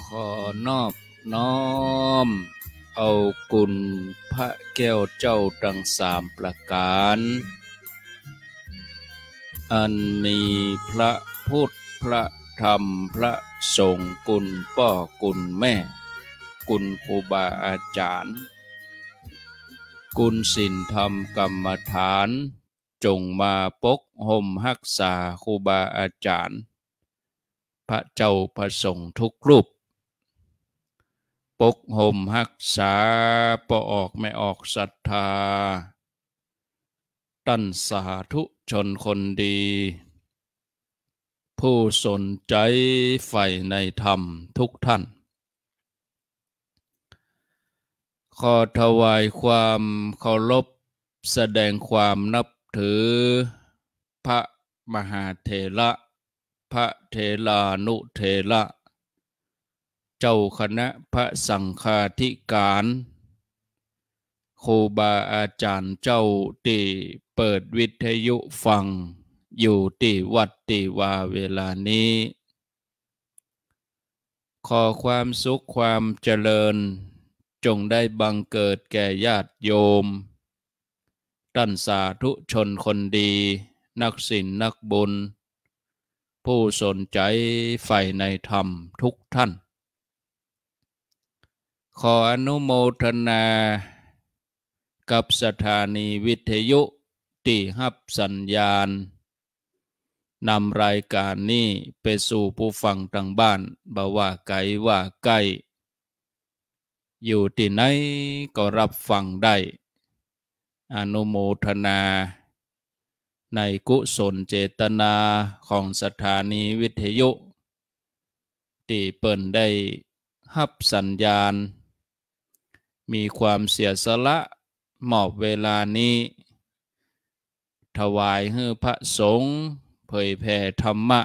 ขอนอบน้อมเอากุณพระแก้วเจ้าดังสามประการ อันมีพระพุทธ พระธรรม พระสงฆ์กุณป่อกุณแม่ กุณครูบาอาจารย์ กุณศิลธรรมกรรมฐาน จงมาปกห่มหักษาครูบาอาจารย์ พระเจ้าพระสงฆ์ทุกรูปปกห่มหักษาปอออกไม่ออกศรัทธา ตั้นสาธุชนคนดี ผู้สนใจใฝ่ในธรรมทุกท่าน ขอถวายความเคารพแสดงความนับถือ พระมหาเถระพระเถรานุเถระเจ้าคณะพระสังฆาธิการโคบาอาจารย์เจ้าตีเปิดวิทยุฟัง อยู่ตีวัดตีวาเวลานี้ ขอความสุขความเจริญจงได้บังเกิดแก่ญาติโยมท่านสาธุชนคนดีนักศิลนักบุญ ผู้สนใจใฝ่ในธรรมทุกท่านขออนุโมทนา กับสถานีวิทยุที่หับสัญญาณนำรายการนี้ไปสู่ผู้ฟังทางบ้าน บ่าว่าไกล ว่าใกล้ อยู่ที่ไหน ก็รับฟังได้ อนุโมทนา ในกุศลเจตนาของสถานีวิทยุที่เปิดได้หับสัญญาณมีความเสียสละ หมอบเวลานี้ ถวายให้พระสงฆ์เผยแผ่ธรรมะ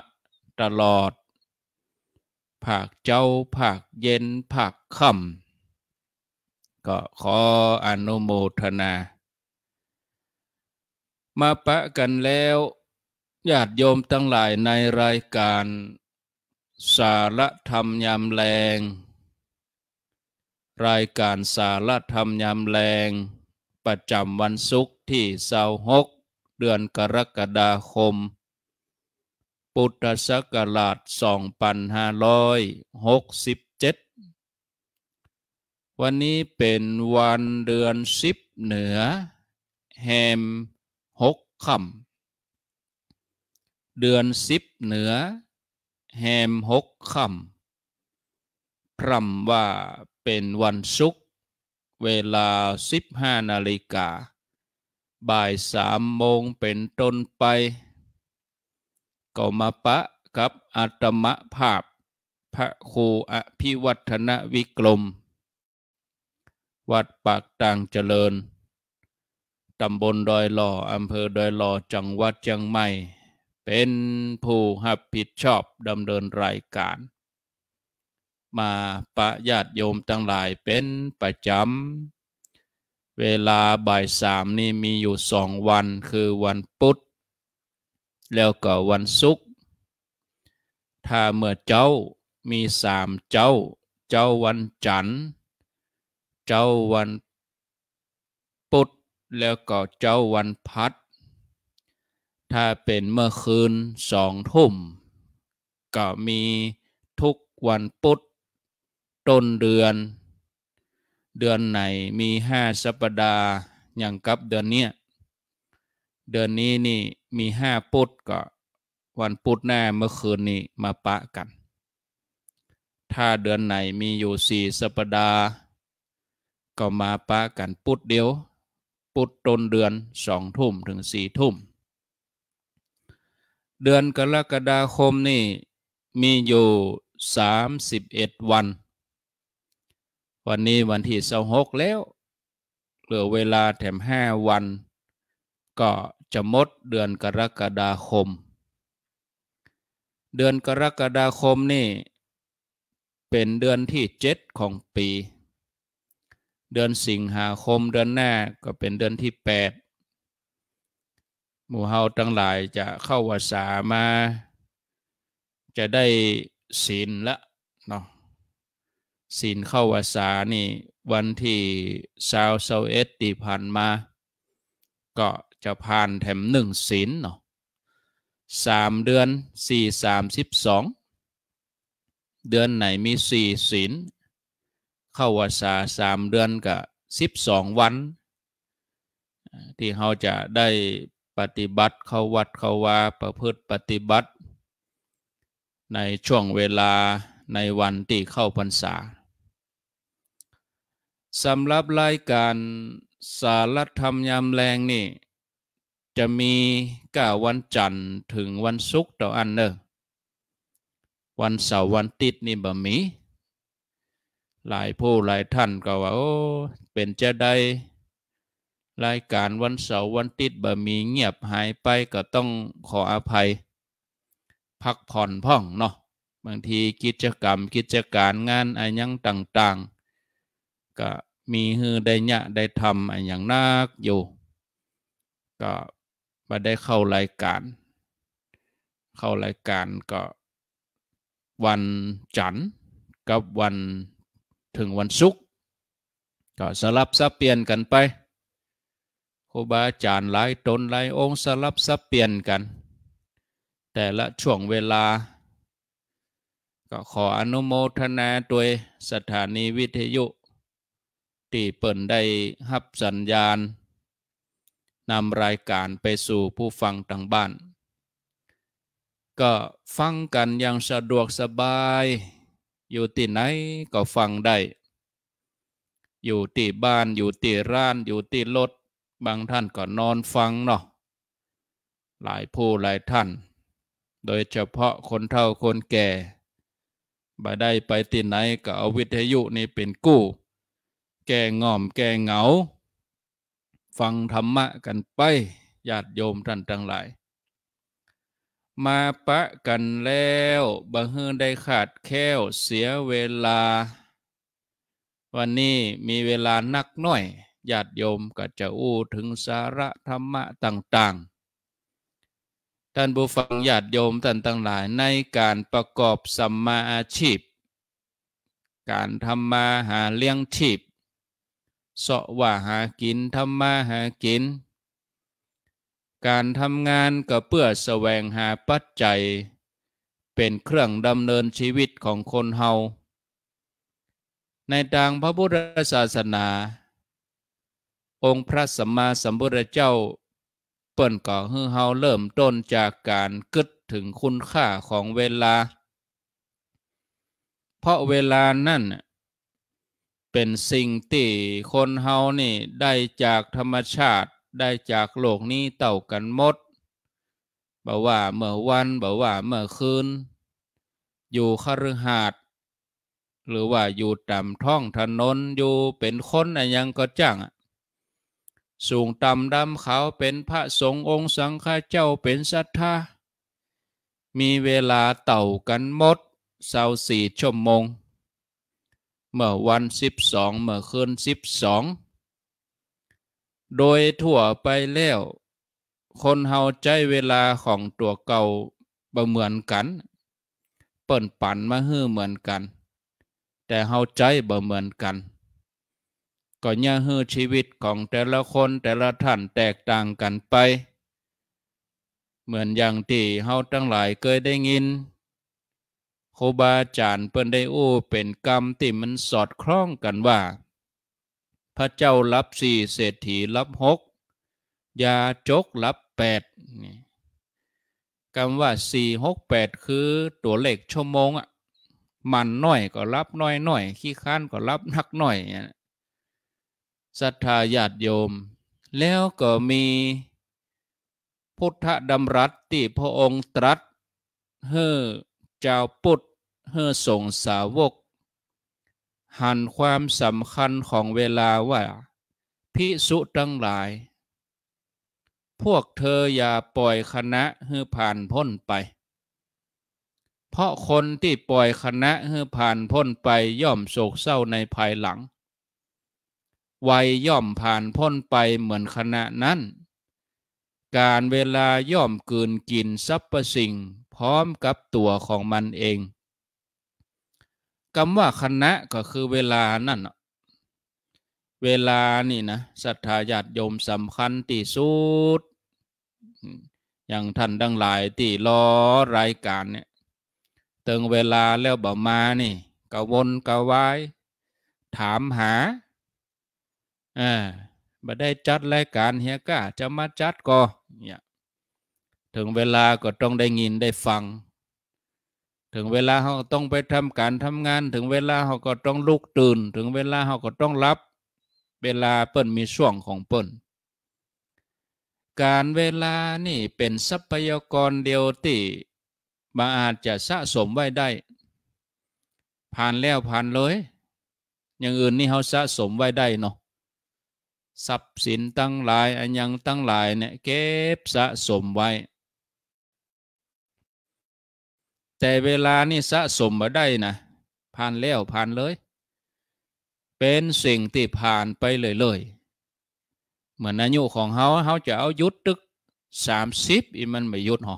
ตลอดภาคเจ้าภาคเย็นภาคค่ำ ก็ขออนุโมทนา มาปะกันแล้วญาติโยมทั้งหลายในรายการ สารธรรมยามแรงรายการสารธรรมยามแรง ประจำวันศุกร์ที่เสาหก เดือนกรกฎาคม ปุตธศักราช2567 วันนี้เป็นวันเดือนสิบเหนือแฮมหกคำ เดือนสิบเหนือแฮมหกคำพร่ำว่าเป็นวันศุกร์เวลา15นาฬิกาบ่ายสามโมงเป็นต้นไปก็มาปะกับอาตมภาพ พระครูอภิวัฒนวิกรมวัดปากต่างเจริญ ตำบลดอยหล่ออำเภอดอยหล่อจังหวัดเชียงใหม่ เป็นผู้รับผิดชอบดำเนินรายการมาปะญาติโยมทั้งหลายเป็น ประจำเวลาบ่ายสามนี่มีอยู่สองวันคือวันพุธแล้วก็วันศุกร์ถ้าเมื่อเจ้ามีสามเจ้า เจ้าวันจันทร์เจ้าวันพุธแล้วก็เจ้าวันพัดถ้าเป็นเมื่อคืนสองทุ่มก็มีทุกวันพุธต้นเดือน เดือนไหนมีห้าสัปดาห์อย่างกับเดือนเนี้ยเดือนนี้นี่มีห้าปุดก็วันปุดหน้าเมื่อคืนนี้มาปะกัน ถ้าเดือนไหนมีอยู่สี่สัปดาห์ก็มาปะกัน ปุดเดียว ปุดต้นเดือนสองทุ่มถึงสี่ทุ่ม เดือนกรกฎาคมนี่มีอยู่สามสิบเอ็ดวันวันนี้วันที่สหกแล้ว เหลือเวลาแถมห้าวัน ก็จะหมดเดือนกรกฎาคม เดือนกรกฎาคมนี่เป็นเดือนที่เจ็ดของปี เดือนสิงหาคมเดือนหน้าก็เป็นเดือนที่แปดหมู่เฮาทั้งหลายจะเข้าวาสามา จะได้ศีลละเนาะศีลเข้าวาสานี่ วันที่ซาวเซาเอสตีผ่านมาก็จะผ่านแถมหนึ่งศีลเนาะสามเดือนสี่สามสิบสองเดือนไหนมีสี่ศีลเข้าวาสาสามเดือนกับสิบสองวันที่เราจะได้ปฏิบัติเข้าวัดเข้าวาประพฤติปฏิบัติ ในช่วงเวลาในวันที่เข้าพรรษาสำหรับรายการสารธรรมยามแรงนี่ จะมีก้าวันจันทร์ถึงวันศุกร์ต่ออันเนอะวันเสาร์วันติดนี่บะมีหลายผู้หลายท่านก็ว่าโอ้เป็นจะได้รายการวันเสาร์วันติดบะมีเงียบหายไปก็ต้องขออภัยพักผ่อนพ่องเนาะบางทีกิจกรรมกิจการงานอะไรยังต่าง ๆก็มีฮือได้ยะได้ทำอย่างนักอยู่ ก็มาได้เข้ารายการ เข้ารายการก็วันจันทร์กับวันถึงวันศุกร์ก็สลับสับเปลี่ยนกันไปครูบาอาจารย์หลายตนหลายองค์สลับสับเปลี่ยนกัน แต่ละช่วงเวลา ก็ขออนุโมทนาโดยสถานีวิทยุที่เปิ่นได้หับสัญญาณนำรายการไปสู่ผู้ฟังทางบ้าน ก็ฟังกันอย่างสะดวกสบาย อยู่ที่ไหนก็ฟังได้อยู่ที่บ้านอยู่ที่ร้านอยู่ที่รถบางท่านก็นอนฟังเนาะหลายผู้หลายท่าน โดยเฉพาะคนเฒ่าคนแก่บ่ได้ไปที่ไหนก็เอาวิทยุนี่เป็นกู้แก่ง่อมแก่เหงาฟังธรรมะกันไปญาติโยมท่านทั้งหลาย มาปะกันแล้วบังเฮินได้ขาดแค้วเสียเวลา วันนี้มีเวลานักหน่อยญาติโยมก็จะอู้ถึงสาระธรรมะต่างๆท่านผู้ฟังญาติโยมท่านทั้งหลายในการประกอบสัมมาอาชีพ การทำมาหาเลี้ยงชีพเสาะว่าหากินทำมาหากิน การทำงานก็เพื่อแสวงหาปัจจัย เป็นเครื่องดำเนินชีวิตของคนเฮาในทางพระพุทธศาสนา องค์พระสัมมาสัมพุทธเจ้า เปิ่นก่อให้เฮาเริ่มต้นจากการกึดถึงคุณค่าของเวลา เพราะเวลานั่นเป็นสิ่งที่คนเฮานี่ได้จากธรรมชาติได้จากโลกนี้เต่ากันหมดบอกว่า เมื่อวันบอกว่าเมื่อคืน อยู่คฤหาสน์หรือว่าอยู่ต่ำท้องถนนอยู่เป็นคนอะไรยังก็จ้าง สูงต่ำดำขาวเป็นพระสงฆ์องค์สังฆาเจ้าเป็นศรัทธามีเวลาเต่ากันหมดเสาสี่ชั่วโมงเมื่อวันสิบสองเมื่อคืนสิบสอง โดยทั่วไปแล้วคนเฮาใจเวลาของตัวเก่าบ่เหมือนกัน เปิ่นปั่นมาฮื้อเหมือนกัน แต่เฮาใจบ่เหมือนกันก็ย่าฮื้อชีวิตของแต่ละคนแต่ละท่านแตกต่างกันไป เหมือนอย่างที่เฮาทั้งหลายเคยได้ยินครูบาอาจารย์เปิ้นได้โอ้เป็นกรรมที่มันสอดคล้องกันว่า พระเจ้ารับสี่เศรษฐีรับหกยาจกรับแปดคำว่าสี่หกแปดคือตัวเลขชั่วโมงอ่ะมันน้อยก็รับน้อยน้อยขี้ค้านก็รับนักน้อยศรัทธาญาติโยม แล้วก็มีพุทธดำรัสที่พระองค์ตรัสเฮ้อเจ้าปุตเฮ่อส่งสาวก หันความสำคัญของเวลาว่า พิสุทั้งหลาย พวกเธออย่าปล่อยคณะเฮ่อผ่านพ้นไป เพราะคนที่ปล่อยคณะเฮ่อผ่านพ้นไปย่อมโศกเศร้าในภายหลัง วัยย่อมผ่านพ้นไปเหมือนคณะนั้น การเวลาย่อมกืนกินทรัพย์สิ่งพร้อมกับตัวของมันเองคำว่าคณะก็คือเวลานั่น เวลานี่นะศรัทธาญาติโยมสำคัญที่สุดอย่างท่านดังหลายที่รอรายการเนี่ยตึงเวลาแล้วบ่มานี่กวนกวายถามหาอ่าบ่ได้จัดรายการเฮียก้าจะมาจัดก็เนี่ยถึงเวลาก็ต้องได้ยินได้ฟังถึงเวลาเขาต้องไปทำการทำงานถึงเวลาเขาก็ต้องลุกตื่น ถึงเวลาเขาก็ต้องรับ เวลาเปิ้นมีช่วงของเปิ้นการเวลานี่เป็นทรัพยากรเดียวที่มาอาจจะสะสมไว้ได้ ผ่านแล้วผ่านเลย อย่างอื่นนี่เขาสะสมไว้ได้เนาะทรัพย์สินตั้งหลายอันยังตั้งหลายเนี่ยเก็บสะสมไว้แต่เวลานี่สะสมมาได้นะผ่านแล้วผ่านเลย เป็นสิ่งที่ผ่านไปเลยเลยเหมือนอายุของเขาเขาจะเอายุดตึกสามสิบอีมันไม่ยุดหรอ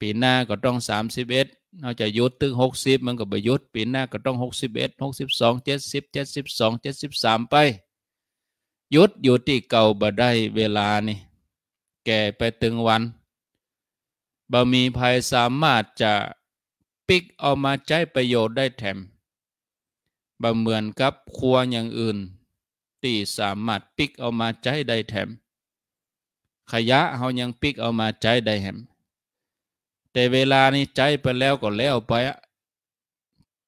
ปีหน้าก็ต้องสามสิบเอ็ดเราจะยุดตึกหกสิบมันก็ไปยุดปีหน้าก็ต้องหกสิบเอ็ดหกสิบสองเจ็ดสิบเจ็ดสิบสองเจ็ดสิบสามไปยุดอยู่ที่เก่าบ่ได้เวลานี่แก่ไปตึงวันบ่มีภัยสามารถจะปิกเอามาใช้ประโยชน์ได้แถมบาเหมือนกับครัวอย่างอื่นที่สามารถปิกเอามาใช้ได้แถมขยะเขายังปิกเอามาใช้ได้แถม แต่เวลานี้ใช้ไปแล้วก็แล้วไปอะ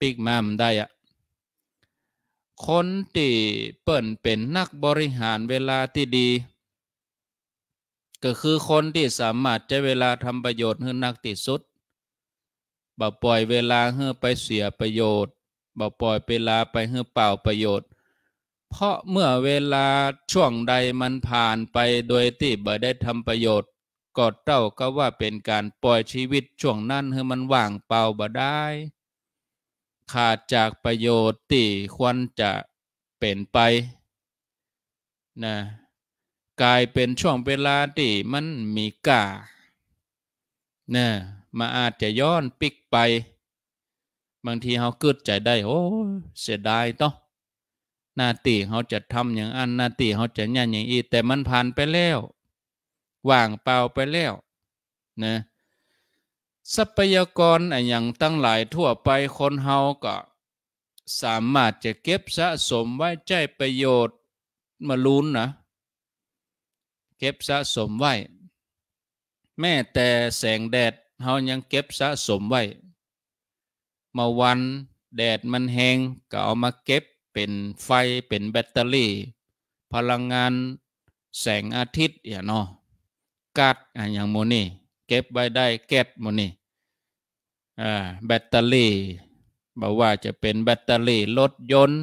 ปิกมามได้อะคนที่เปิ่นเป็นนักบริหารเวลาที่ดีก็คือคนที่สามารถใช้เวลาทำประโยชน์ให้นักติดสุดบ่ปล่อยเวลาให้ไปเสียประโยชน์บ่ปล่อยเวลาไปให้เปล่าประโยชน์ เพราะเมื่อเวลาช่วงใดมันผ่านไปโดยที่บ่ได้ทำประโยชน์ก็เต้าก็ว่าเป็นการปล่อยชีวิตช่วงนั้นให้มันว่างเปล่าบ่ได้ ขาดจากประโยชน์ที่ควรจะเป็นไปนะกลายเป็นช่วงเวลาที่มันมีกาเนี่ยมาอาจจะย้อนปิกไป บางทีเขาเกิดใจได้ โอ้เสียดายต้องหน้าตีเขาจะทำอย่างอันหน้าตีเขาจะย่านอย่างอีแต่มันผ่านไปแล้วว่างเปล่าไปแล้วนะทรัพยากรอย่างตั้งหลายทั่วไปคนเฮาก็สามารถจะเก็บสะสมไว้ใจประโยชน์มาลุ้นนะเก็บสะสมไว้แม่แต่แสงแดดเฮายังเก็บสะสมไว้ มาวันแดดมันแหงก็เอามาเก็บเป็นไฟเป็นแบตเตอรี่ พลังงานแสงอาทิตย์อย่างนอกัดอย่างโมนี่เก็บไว้ได้แก๊สโมนี่แบตเตอรี่บอกว่าจะเป็นแบตเตอรี่รถยนต์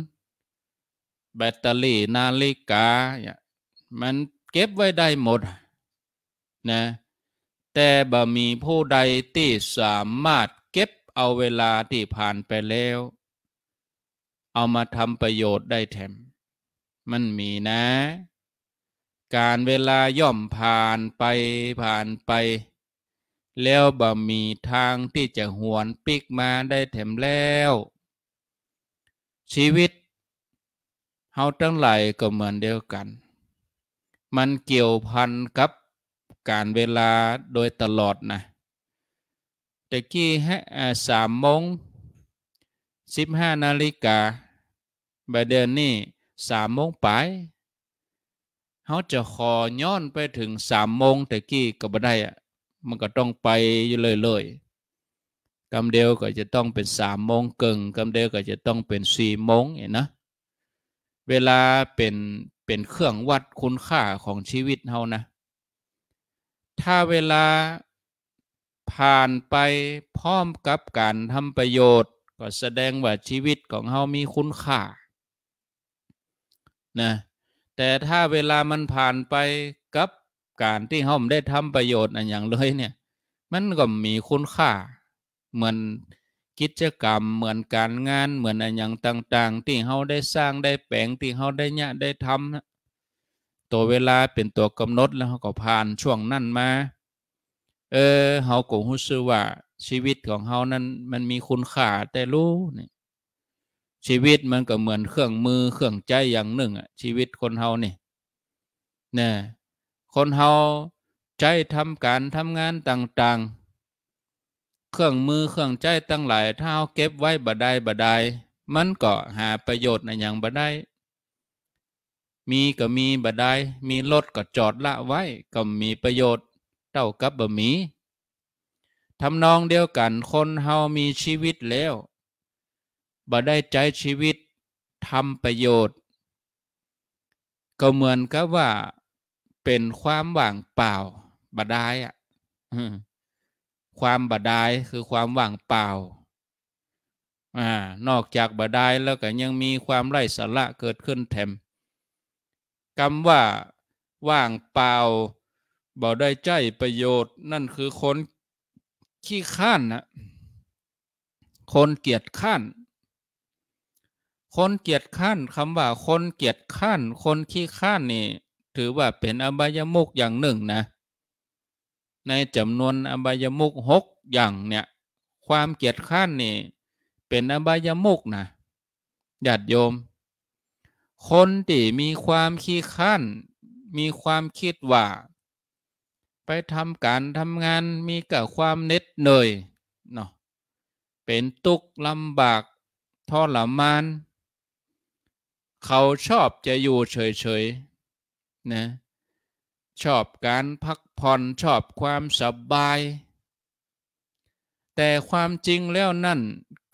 แบตเตอรี่นาฬิกามันเก็บไว้ได้หมดนะแต่บ่มีผู้ใดที่สามารถเก็บเอาเวลาที่ผ่านไปแล้ว เอามาทำประโยชน์ได้แถมมันมีนะ การเวลาย่อมผ่านไปผ่านไปแล้วบ่มีทางที่จะหวนปิกมาได้แถมแล้ว ชีวิตเฮาทั้งหลายก็เหมือนเดียวกันมันเกี่ยวพันกับการเวลาโดยตลอดนะตะกี้ฮะสามโมงสิบห้านาฬิกาบเดือนนี่สามโมงไป เขาจะขอย้อนไปถึงสามโมงตะกี้ก็ไม่ได้อะมันก็ต้องไปอยู่เลยเลยกำเดียวก็จะต้องเป็นสามโมงเกิงกำเดียวก็จะต้องเป็นสี่โมงเห็นนะ เวลาเป็นเป็นเครื่องวัดคุณค่าของชีวิตเฮานะ ถ้าเวลาผ่านไปพร้อมกับการทำประโยชน์ก็แสดงว่าชีวิตของเฮามีคุณค่านะ แต่ถ้าเวลามันผ่านไปกับการที่เฮาได้ทำประโยชน์ อันอย่างเลยเนี่ย มันก็มีคุณค่าเหมือนกิจกรรมเหมือนการงานเหมือนอะไรอย่างต่างๆที่เขาได้สร้างได้แปลงที่เขาได้เนี่ยได้ทำตัวเวลาเป็นตัวกำหนด แล้วเขาก็ผ่านช่วงนั้นมา เออเขาก็รู้สึกว่า ชีวิตของเขานั้นมันมีคุณค่าแต่รู้นี่ชีวิตมันก็เหมือนเครื่องมือ เครื่องใจอย่างหนึ่งอ่ะชีวิตคนเฮานี่นี่คนเฮาใจทำการทำงานต่างๆเครื่องมือเครื่องใจตั้งหลายถ้าเาเก็บไว้บ่ได้บ่ได้ มันก็หาประโยชน์ในอย่างบ่ได้ มีก็มีบ่ได้ มีรถก็จอดละไว้ก็มีประโยชน์เท่ากับบ่มีทำนองเดียวกันคนเฮามีชีวิตแล้วบ่ได้ใจชีวิตทำประโยชน์ ก็เหมือนกับว่า เป็นความหว่างเปล่าบ่ได้อะความบาดายคือความว่างเปล่าอ่านอกจากบาดายแล้วก็ยังมีความไร้สาระเกิดขึ้นแถมคำว่าว่างเปล่าบ่ได้ใจประโยชน์นั่นคือคนขี้ข้านนะคนเกียจข้าน คนเกียจข้านคำว่าคนเกียจข้านคนขี้ข้านนี่ถือว่าเป็นอบายมุกอย่างหนึ่งนะในจำนวนอบายมุกหกอย่างเนี่ยความเกียจข้านนี่เป็นอบายมุกนะญาติโยม คนที่มีความขี้ข้าน มีความคิดว่า ไปทำการทำงานมีกับความเน็ดเหนื่อยเนาะเป็นตุกลำบากทรมาน เขาชอบจะอยู่เฉยๆนะชอบการพักผ่อนชอบความสบาย แต่ความจริงแล้วนั่น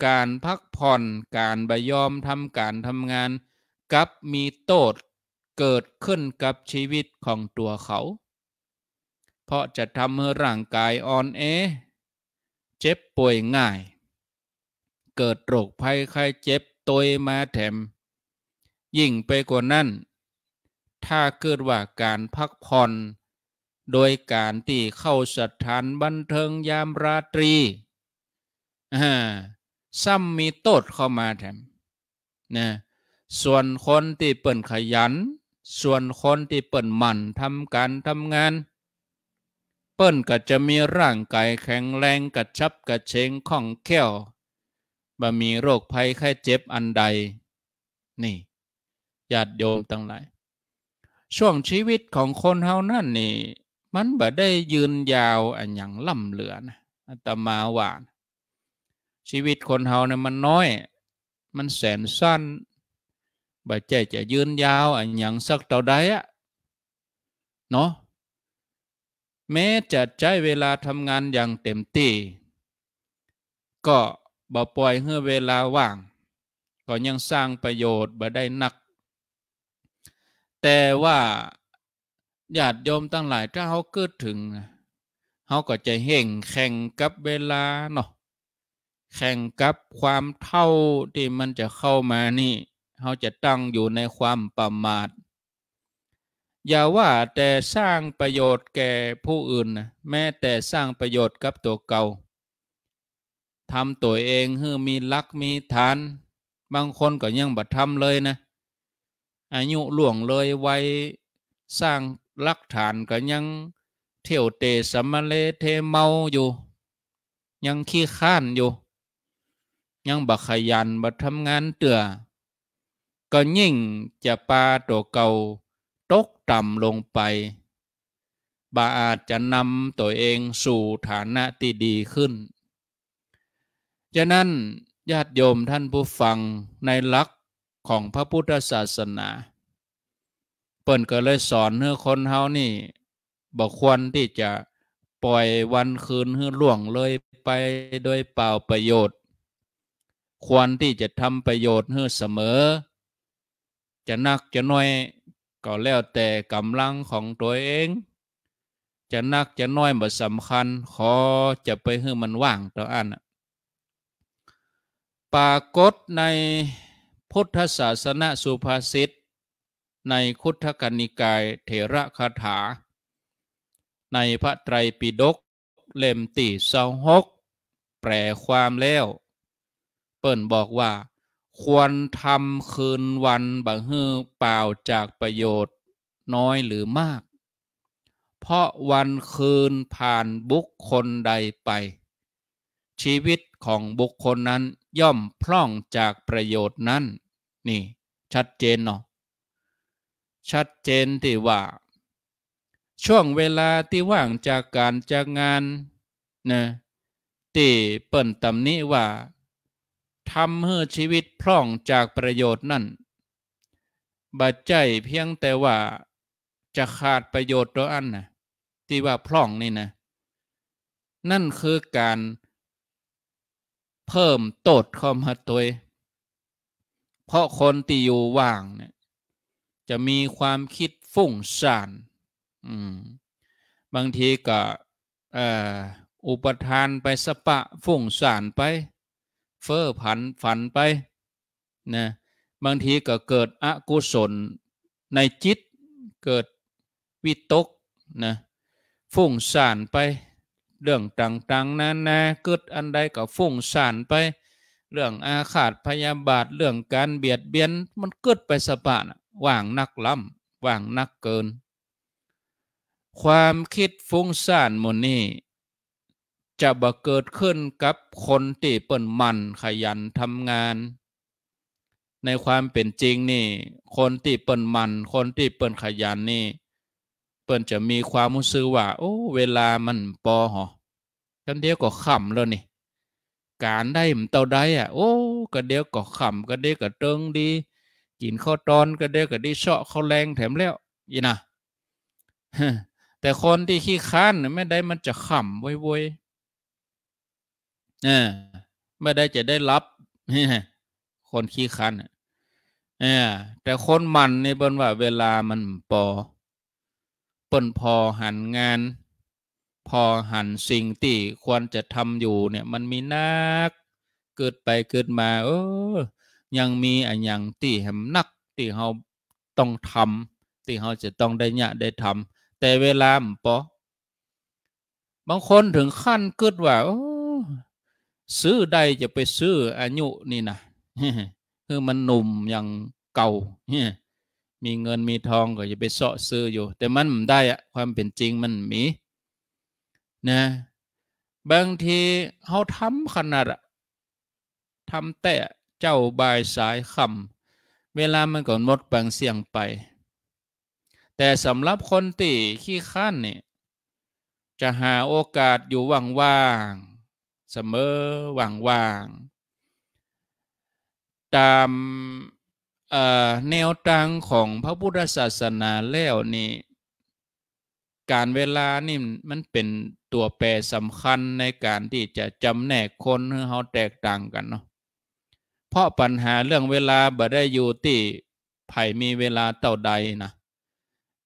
การพักผ่อนการบยอมทำการทำงานกับมีโทษเกิดขึ้นกับชีวิตของตัวเขา เพราะจะทำให้ร่างกายอ่อนแอเจ็บป่วยง่าย เกิดโรคภัยไข้เจ็บตัวมาแถมยิ่งไปกว่านั้นถ้าเกิดว่าการพักผ่อนโดยการที่เข้าสถานบันเทิงยามราตรี ซ้ำมีโตดเข้ามาแถมนะ ส่วนคนที่เปิ่นขยัน ส่วนคนที่เปิ่นหมั่นทำการทำงาน เปิ่นก็จะมีร่างกายแข็งแรงกระชับกระเชงคล่องแคล่วบ่มีโรคภัยแค่เจ็บอันใด นี่ญาติโยมทั้งหลายช่วงชีวิตของคนเฮานั่นนี่มันบ่ได้ยืนยาวอันอย่างล่ำเหลือนะอัตมาว่า ชีวิตคนเฮาเนี่ยมันน้อย มันแสนสั้นบ่ใจจะยืนยาวอันอย่างสักเท่าใดอะเนาะแม้จะใช้เวลาทำงานอย่างเต็มที่ก็บ่ปล่อยให้เวลาว่าง ก็ยังสร้างประโยชน์บ่ได้นักแต่ว่าญาติโยมตั้งหลายถ้าเขาเกิดถึงเขาก็จะเห่งแข่งกับเวลาเนาะแข่งกับความเท่าที่มันจะเข้ามานี่ เขาจะตั้งอยู่ในความประมาท อย่าว่าแต่สร้างประโยชน์แก่ผู้อื่นนะแม้แต่สร้างประโยชน์กับตัวเก่าทำตัวเองให้มีลักมีฐาน บางคนก็ยังบัดทำเลยนะอายุล่วงเลยวัยสร้างลักฐานก็ยังเที่ยวเตะสมเลเทเมาอยู่ ยังขี้ข้านอยู่ ยังบักขยันบักทำงานเตือก็ยิ่งจะปลาตัวเก่าตกต่ำลงไปบาอาจจะนำตัวเองสู่ฐานะที่ดีขึ้นฉะนั้นญาติโยมท่านผู้ฟังในลักของพระพุทธศาสนา เปิ่นก็เลยสอนเหื้อคนเฮานี่บอกควรที่จะปล่อยวันคืนให้ล่วงเลยไปโดยเปล่าประโยชน์ ควรที่จะทำประโยชน์ให้เสมอ จะนักจะน้อย ก็แล้วแต่กำลังของตัวเอง จะนักจะน้อย บ่สำคัญขอจะไปให้มันว่างต่ออันปรากฏในพุทธศาสนาสุภาษิตในคุทธกนิกายเถระคาถา ในพระไตรปิฎกเล่มตีสองหกแปลความแล้ว เปิ่นบอกว่า ควรทำคืนวันบังฮือเปล่าจากประโยชน์น้อยหรือมาก เพราะวันคืนผ่านบุคคลใดไป ชีวิตของบุคคลนั้นย่อมพล่องจากประโยชน์นั้นนี่ชัดเจนเนาะชัดเจนที่ว่า ช่วงเวลาที่ว่างจากการจากงานนะที่เปิ่นตำนี้ว่าทำให้ชีวิตพร่องจากประโยชน์นั่นบาดใจเพียงแต่ว่าจะขาดประโยชน์ตัวอันนะที่ว่าพร่องนี่นะนั่นคือการเพิ่มโตดเข้ามาตัวเพราะคนที่อยู่ว่างเนี่ยจะมีความคิดฟุ้งซ่านบางทีก็อุปทานไปสปะฟุ้งซ่านไป เฟอ้อผันฝันไปนะบางทีก็เกิดอกุศลในจิตเกิดวิตกนะฟุ้งซ่านไป เรื่องต่างๆนั้นนะเกิดอันใดก็ฟุ้งซ่านไปเรื่องอาขาดพยาบาทเรื่องการเบียดเบียนมันเกิดไปสะปะนะว่างนักล้ำว่างนักเกิน ความคิดฟุ้งซ่านมนี่จะบเกิดขึ้นกับคนที่เปิ่นมันขยันทำงาน ในความเป็นจริงนี่ คนที่เปิ่นมันคนที่เปิ่นขยันนี่เปิ่นจะมีความรู้สึกว่าโอ้เวลามันปอหอทันเดียวก็ขำแล้วนี่การได้มันเต่าได้อ่ะ โอ้ก็เดียวก็ขำก็เดียวก็เติงดี กินข้าวตอน ก็เดียวก็ได้เชาะข้าวแรงแถมแล้วยี่นะแต่คนที่ขี้ค้านไม่ได้มันจะขำว้ยเอ่ไม่ได้จะได้รับคนขี้ค้านเออแต่คนมันในบนว่าเวลามันพอเปินพอหันงานพอหันสิ่งที่ควรจะทำอยู่ เนี่ย มันมีนัก เกิดไปเกิดมาเออยังมีอันยังที่แหมนักที่เขาต้องทำที่เขาจะต้องได้เนี่ยได้ทำแต่เวลาปอบางคนถึงขั้นเกิดว่าซื้อได้จะไปซื้ออายุนี่นะคือมันหนุ่มอย่างเก่าเนี่ยมีเงินมีทองก็จะไปเสาะซื้ออยู่ แต่มันไม่ได้อะความเป็นจริงมันมีนะบางทีเขาทำขนาดทำแต่เจ้าบายสายคำเวลามันก็หมดบางเสียงไป แต่สำหรับคนตีขี้ข้านเนี่ยจะหาโอกาสอยู่ว่างๆเสมอว่างๆตามแนวทางของพระพุทธศาสนาแล้วนี่ การเวลานี่มันเป็นตัวแปรสำคัญในการที่จะจำแนกคนให้เขาแตกต่างกันเนาะ เพราะปัญหาเรื่องเวลาบ่ได้อยู่ที่ไผ่มีเวลาเต่าใดนะ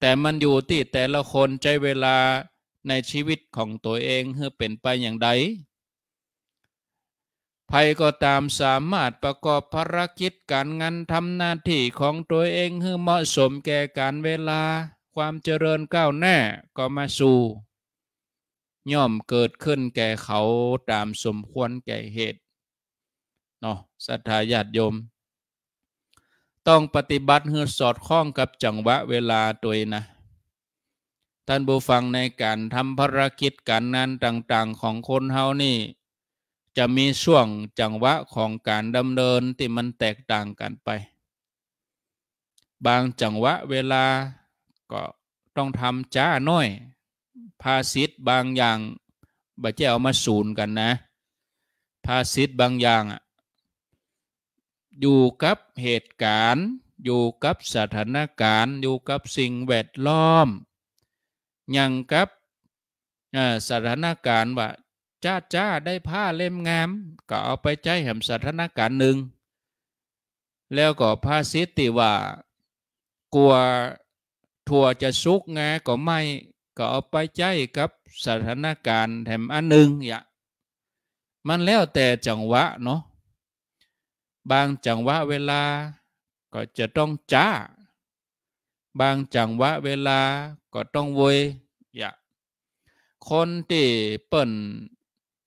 แต่มันอยู่ที่แต่ละคนใช้เวลาในชีวิตของตัวเองเพื่อเป็นไปอย่างใดภัยก็ตามสามารถประกอบภารกิจการงานทำหน้าที่ของตัวเองให้เหมาะสมแก่การเวลาความเจริญก้าวหน้าก็มาสู่ย่อมเกิดขึ้นแก่เขาตามสมควรแก่เหตุเนาะศรัทธาญาติโยม ต้องปฏิบัติเฮือสอดคล้องกับจังหวะเวลาตัวนะ ท่านบูฟังในการทำภารกิจการงานต่างๆของคนเฮานี่ จะมีช่วงจังหวะของการดำเนิน ที่มันแตกต่างกันไป บางจังหวะเวลาก็ต้องทำจ้าน้อยภาษิตบางอย่างบาเจ้ามาสูนกันนะ ภาษิตบางอย่างอะอยู่กับเหตุการณ์อยู่กับสถานการณ์อยู่กับสิ่งแวดล้อมอย่างกับสถานการณ์ว่าจ้าจ้าได้ผ้าเล่มงาม ก็เอาไปใช้แหมสถานการณ์หนึ่งแล้วก็ภาษิติว่า กลัวถั่วจะซุกงก็ไม่ก็เอาไปใช้กับสถานการณ์แถมอันหนึ่งอย่ามันแล้วแต่จังหวะเนาะบางจังหวะเวลาก็จะต้องจ้า บางจังหวะเวลาก็ต้องเวยอย่าคนที่เปิ่น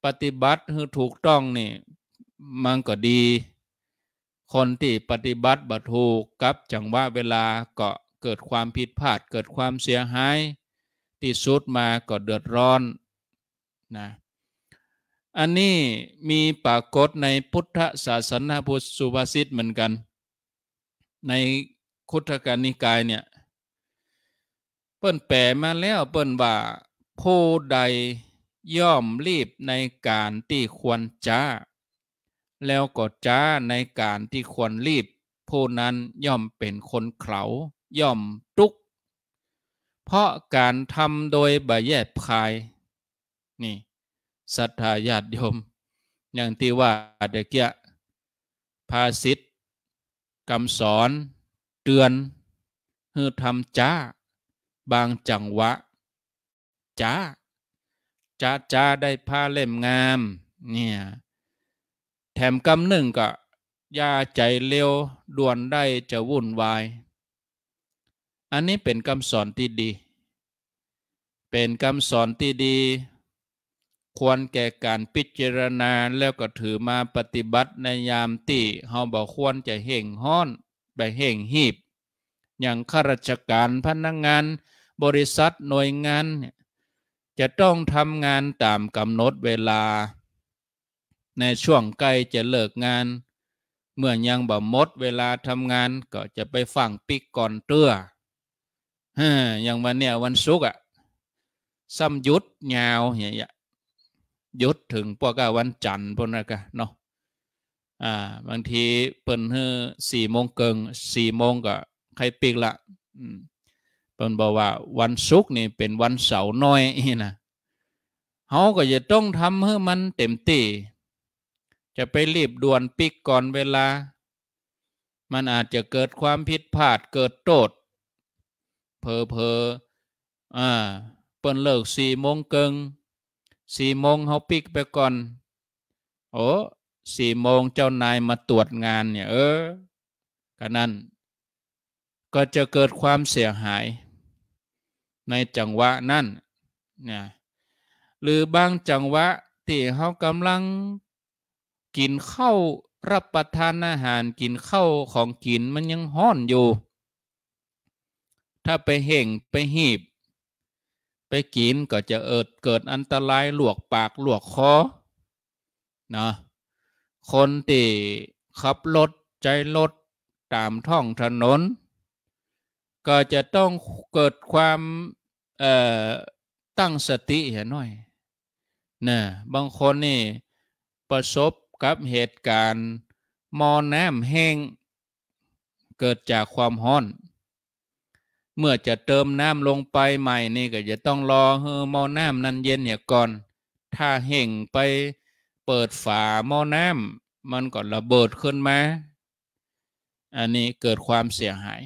ปฏิบัติคือถูกต้องนี่ มันก็ดี คนที่ปฏิบัติบัตถูกกับจังหวะเวลาก็เกิดความผิดพลาดเกิดความเสียหายที่สุดมาก็เดือดร้อนนะ อันนี้มีปรากฏในพุทธศาสนาพุทธสุภาษิตเหมือนกัน ในคุตการนิกายเนี่ยเปิ้นแปลมาแล้วเปิ้นว่าผู้ใดย่อมรีบในการที่ควรจ้า แล้วก็จ้าในการที่ควรรีบผู้นั้นย่อมเป็นคนเขาย่อมทุกข์เพราะการทำโดยบาแยบคายนี่ศรัทธาญาติโยม อย่างที่ว่าเด็กเกียภาษิตคำสอน เตือนฮือทำจ้า บางจังหวะ จ้าจ้าจ้าได้ผ้าเล่มงามเนี่ยแถมกำหนึ่งก็ยาใจเร็วด่วนได้จะวุ่นวายอันนี้เป็นคำสอนที่ดี เป็นคำสอนที่ดี ควรแก่การพิจารณาแล้วก็ถือมาปฏิบัติในยามที่เขาบอกควรจะเห่งห้อนไปเห่งหีบ อย่างข้าราชการ พนักงงาน บริษัท หน่วยงาน จะต้องทำงานตามกำหนดเวลา ในช่วงใกล้ จะเลิกงาน เมื่อยังบ่หมดเวลาทำงานก็จะไปฝั่งปิกก่อนเตื้ออย่างวันเนี่ยวันศุกร์อ่ะซ้ำยุดยาวอย่างเียยุดถึงพวกวันจันทร์พวกนั้นก็เนาะ อ่า บางทีเปิ้นเฮ้อสี่โมงเกิงสี่โมงก็ใครปีกละเปิ้นบอกว่าวันศุกร์นี่เป็นวันเสาร์น้อยนะ เขาก็จะต้องทำให้มันเต็มที่จะไปรีบด่วนปิกก่อนเวลา มันอาจจะเกิดความผิดพลาดเกิดโทษเพอเพออ่า เปิ้นเลิกสี่โมงเกิงสี่โมงเขาปิกไปก่อน โอ้สี่โมงเจ้านายมาตรวจงานเนี่ย เออกันั้นก็จะเกิดความเสียหายในจังหวะนั่นนะหรือบางจังหวะที่เขากำลังกินข้าวรับประทานอาหารกินข้าวของกินมันยังห้อนอยู่ถ้าไปเห่งไปหีบ ไปกินก็จะเอิดเกิดอันตรายหลวกปากหลวกคอนะคนตีขับรถใจรถตามท้องถนน ก็จะต้องเกิดความตั้งสติเห็นหน่อยนะบางคนนี่ประสบกับเหตุการณ์มอน้ำแห้งเกิดจากความห้อนเมื่อจะเติมน้ำลงไปใหม่นี่ก็จะต้องรอเฮอมอน้ำนั้นเย็นเนี่ยก่อน ถ้าเห่งไปเปิดฝาหม้อน้ำมันก็ระเบิดขึ้นมา อันนี้เกิดความเสียหาย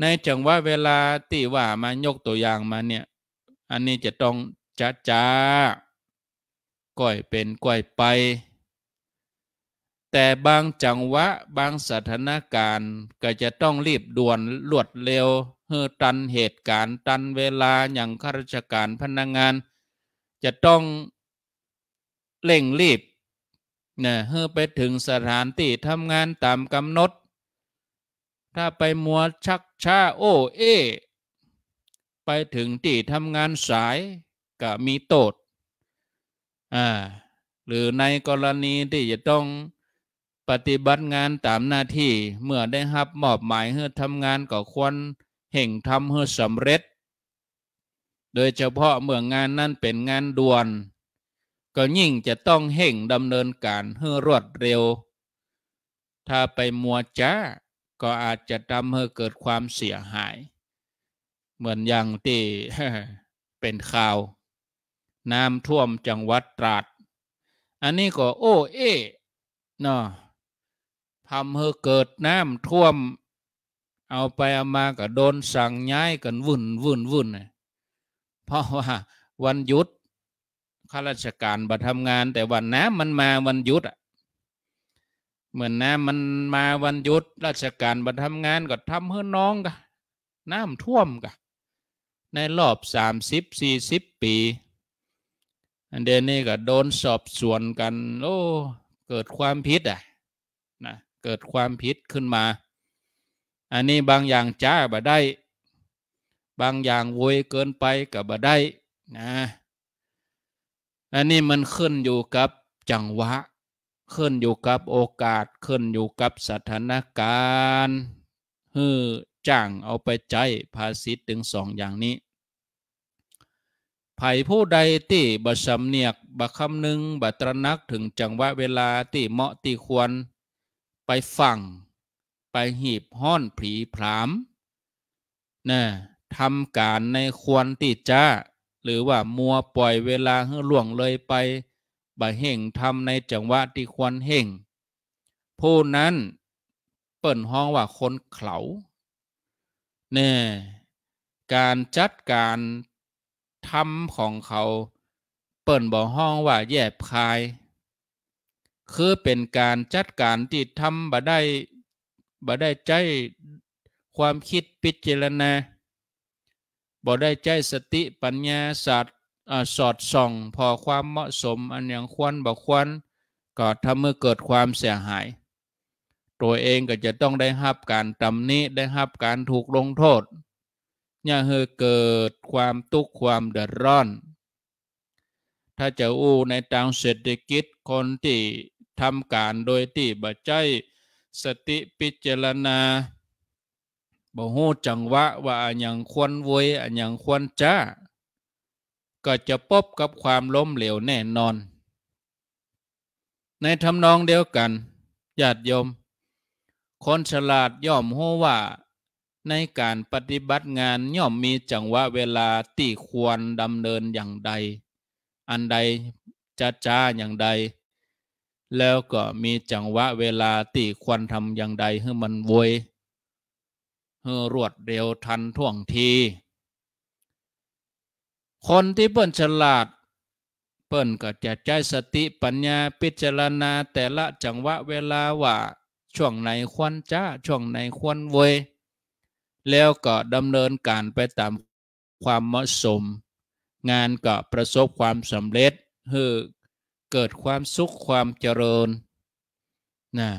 ในจังหวะเวลาตีว่ามายกตัวอย่างมาเนี่ย อันนี้จะต้องจ้าจ้าก้อยเป็นก้อยไปแต่บางจังหวะบางสถานการณ์ก็จะต้องรีบด่วนรวดเร็วเฮือตันเหตุการณ์ตันเวลาอย่างข้าราชการพนักงาน จะต้องเร่งรีบเนี่ยเฮือไปถึงสถานที่ทำงานตามกำหนด ถ้าไปมัวชักช้า โอเอไปถึงที่ทำงานสาย ก็มีโตดอ่า หรือในกรณีที่จะต้องปฏิบัติงานตามหน้าที่เมื่อได้รับมอบหมายเพื่อทำงานก็ควรเห่งทำเพื่อสำเร็จ โดยเฉพาะเมื่องานนั้นเป็นงานด่วน ก็ยิ่งจะต้องเห่งดำเนินการเพื่อรวดเร็ว ถ้าไปมัวจ้า ก็อาจจะทำให้เกิดความเสียหาย เหมือนอย่างที่เป็นข่าว น้ำท่วมจังหวัดตราดอันนี้ก็โอ้เอ๊เนาะทำให้เกิดน้ำท่วม เอาไปเอามาก็โดนสั่งย้ายกันวุ่นวุ่นวุ่นเพราะว่าวันหยุดข้าราชการมาทำงาน แต่วันน้ำมันมาวันหยุดอ่ะเหมือนน้ำมันมาวันหยุดราชการมาทำงานก็ทำให้น้องกะ น้ำท่วมกะ ในรอบสามสิบสี่สิบปี อันเดนนี่ก็โดนสอบสวนกัน โอ้เกิดความพิษอ่ะนะเกิดความผิดขึ้นมา อันนี้บางอย่างจ้าบ่ได้ บางอย่างโวยเกินไปกับบ่ได้นะ อันนี้มันขึ้นอยู่กับจังหวะ ขึ้นอยู่กับโอกาส ขึ้นอยู่กับสถานการณ์ฮือจ้างเอาไปใจภาษิตถึงสองอย่างนี้ ไผ่ผู้ใดที่บ่สำเนียกบ่คำนึงบ่ตรนักถึงจังหวะเวลาที่เหมาะที่ควรไปฟังไปหีบห้อนผีพรามนะทำการในควรติจ้า หรือว่ามัวปล่อยเวลาให้ล่วงเลยไป บ่เห่งทำในจังหวะที่ควรเห่งผู้นั้นเปิ่นห้องว่าคนเขาเนี่ยการจัดการทำของเขาเปิ่นบอกห้องว่าแยบคายคือเป็นการจัดการที่ทำบ่ได้บ่ได้ใจความคิดพิจารณาบ่ได้ใจสติปัญญาศาสตร์สอดส่อง พอความเหมาะสมอันอย่างควรบ่ควรก็ทำเมื่อเกิดความเสียหาย ตัวเองก็จะต้องได้รับการตำหนิ ได้รับการถูกลงโทษนย่าเฮเกิดความทุกข์ความเดือดร้อน ถ้าจะอู้ในทางเศรษฐกิจคนที่ทำการโดยที่บจใจสติปิจารณาบ่หูจังหวะว่าอย่างควรเวยอย่างควรจ้า ก็จะพบกับความล้มเหลวแน่นอน ในทำนองเดียวกันญาติโยม คนฉลาดย่อมหูว่า ในการปฏิบัติงานย่อมมีจังหวะเวลาที่ควรดำเนินอย่างใด อันใดจะจ้าอย่างใดแล้วก็มีจังหวะเวลาตีควรทำอย่างใดให้มันไวให้รวดเร็วทันท่วงที คนที่เปิ่นฉลาด เปิ่นก็จะใจสติปัญญาพิจารณาแต่ละจังหวะเวลาว่าช่วงไหนควรจ้าช่วงไหนควรเวยแล้วก็ดำเนินการไปตามความเหมาะสม งานก็ประสบความสำเร็จเฮอเกิดความสุขความเจริญนะ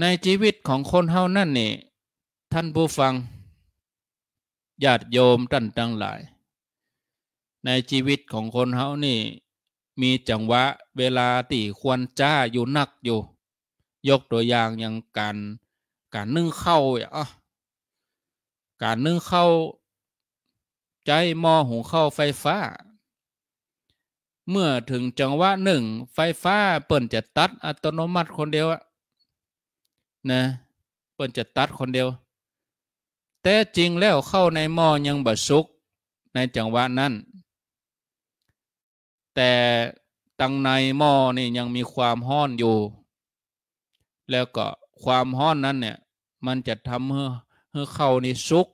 ในชีวิตของคนเฮานั่นนี่ท่านผู้ฟังญาติโยมท่านทั้งหลาย ในชีวิตของคนเฮานี่ มีจังหวะเวลาตีควรจ้าอยู่นักอยู่ ยกตัวอย่างอย่างการ การนึ่งเข้าอ่ะการนึ่งเข้า ใจหม้อหุงข้าวไฟฟ้าเมื่อถึงจังหวะหนึ่ง ไฟฟ้าเปิ่นจะตัดอัตโนมัติคนเดียวอะนะเปิ่นจะตัดคนเดียว แต่จริงแล้วเข้าในหม้อยังบะซุกในจังหวะนั้น แต่ตั้งในหม้อนี่ยังมีความห้อนอยู่ แล้วก็ความห้อนนั้นเนี่ยมันจะทำให้ใเข้านี่ซุก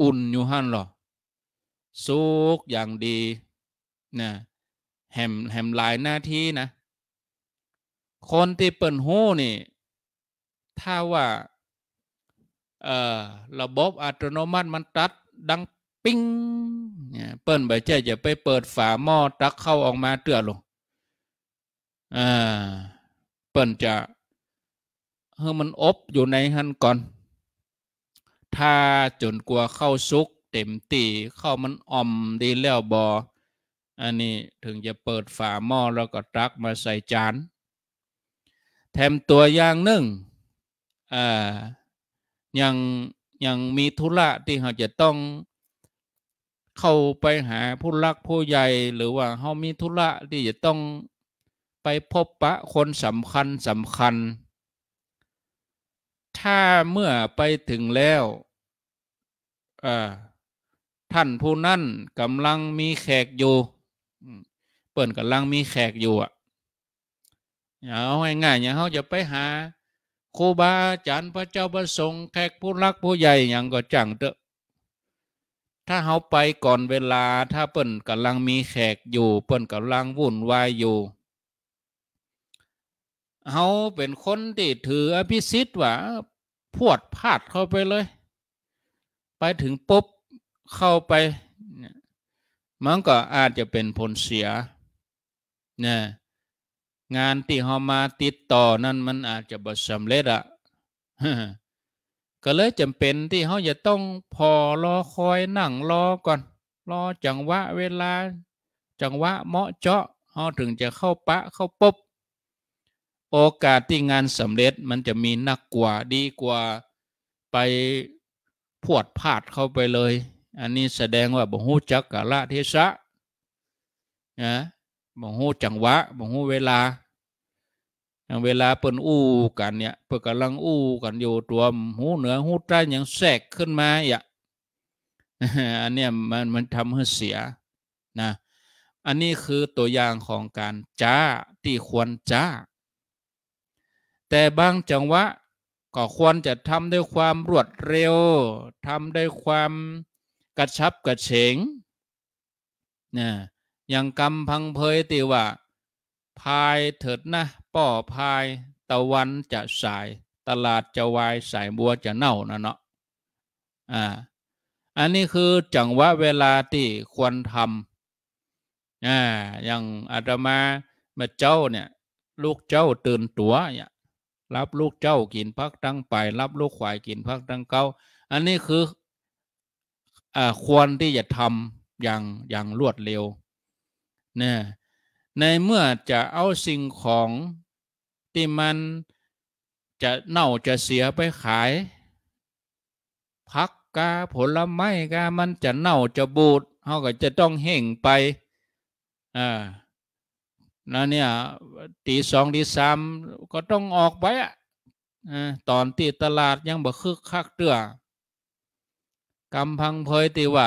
อุ่นอยู่หันหรอซุกอย่างดีนะแหมแหมหลายหน้าที่นะคนที่เปิดหูนี่ ถ้าว่า เอ่อระบบอัตโนมัติมันตัดดังปิ้งเนี่ย เปิ้นไปเจ๊จะไปเปิดฝาหม้อตักเข้าออกมาเตือลงอ่าเปิ้นจะเฮ้มันอบอยู่ในหันก่อน ถ้าจนกลัวเข้าซุกเต็มตีเข้ามันอ่อมดีแล้วบออันนี้ถึงจะเปิดฝาหม้อแล้วก็ตักมาใส่จาน แถมตัวอย่างหนึ่งอ่ายังยังมีธุระที่เขาจะต้องเข้าไปหาผู้รักผู้ใหญ่หรือว่าเขามีธุระที่จะต้องไปพบปะคนสำคัญสำคัญ ถ้าเมื่อไปถึงแล้ว ท่านผู้นั้นกำลังมีแขกอยู่เปิ่นกำลังมีแขกอยู่อ่ะ เอาง่ายๆอย่าเขาจะไปหาครูบาอาจารย์พระเจ้าประสงค์แขกผู้รักผู้ใหญ่อย่างก็จังเตอะ ถ้าเขาไปก่อนเวลา ถ้าเปิ่นกำลังมีแขกอยู่ เปิ่นกำลังวุ่นวายอยู่ เขาเป็นคนที่ถืออภิสิทธิ์ว่าพวดพาดเข้าไปเลย ไปถึงปุ๊บเข้าไปมันก็อาจจะเป็นผลเสียนยงานที่เขามาติดต่อนั้นมันอาจจะบสสำเร็จอะก็เลยจำเป็นที่เขาจะต้องพอรอคอยนั่งรอก่อนรอจังหวะเวลา จังหวะเหมาะเจาะเขาถึงจะเข้าปะเข้าปุ๊บโอกาสที่งานสำเร็จมันจะมีนักกว่าดีกว่าไปพวดพาดเข้าไปเลย อันนี้แสดงว่าบุหุจักกะละเทศะนะบ่ฮู้จังหวะบ่ฮู้เวลาอย่างเวลาเปิ้นอู้กันเนี่ยเปิ่นกำลังอู้กันอยู่ตัวหูเหนือหูใต้ยังแทรกขึ้นมาอ่าอันเนี้ยมันมันทำให้เสียนะ อันนี้คือตัวอย่างของการจ้าที่ควรจ้า แต่บางจังหวะก็ควรจะทำด้วยความรวดเร็วทำด้วยความกระชับกระเฉงนะอย่างกรรมพังเพยติว่าพายเถิดนะป่อพายตะวันจะสาย ตลาดจะวายสายบัวจะเน่านะเนาะอ่าอันนี้คือจังหวะเวลาที่ควรทำอ่าอย่างอาตมาเมื่อเจ้าเนี่ย ลูกเจ้าตื่นตัวเนี่ยรับลูกเจ้ากินพักตั้งไปรับลูกควายกินพักตั้งเก้าอันนี้คืออ่าควรที่จะทำอย่างอย่างรวดเร็วนะในเมื่อจะเอาสิ่งของที่มันจะเน่าจะเสียไปขาย พักกาผลไม้กา มันจะเน่าจะบูดเขาก็จะต้องเห่งไปอ่านล้เนี่ยตีสองตีสามก็ต้องออกไปอ่ะตอนตีตลาดยังบ่คึกคักเตื้อกำพังเพยตีว่า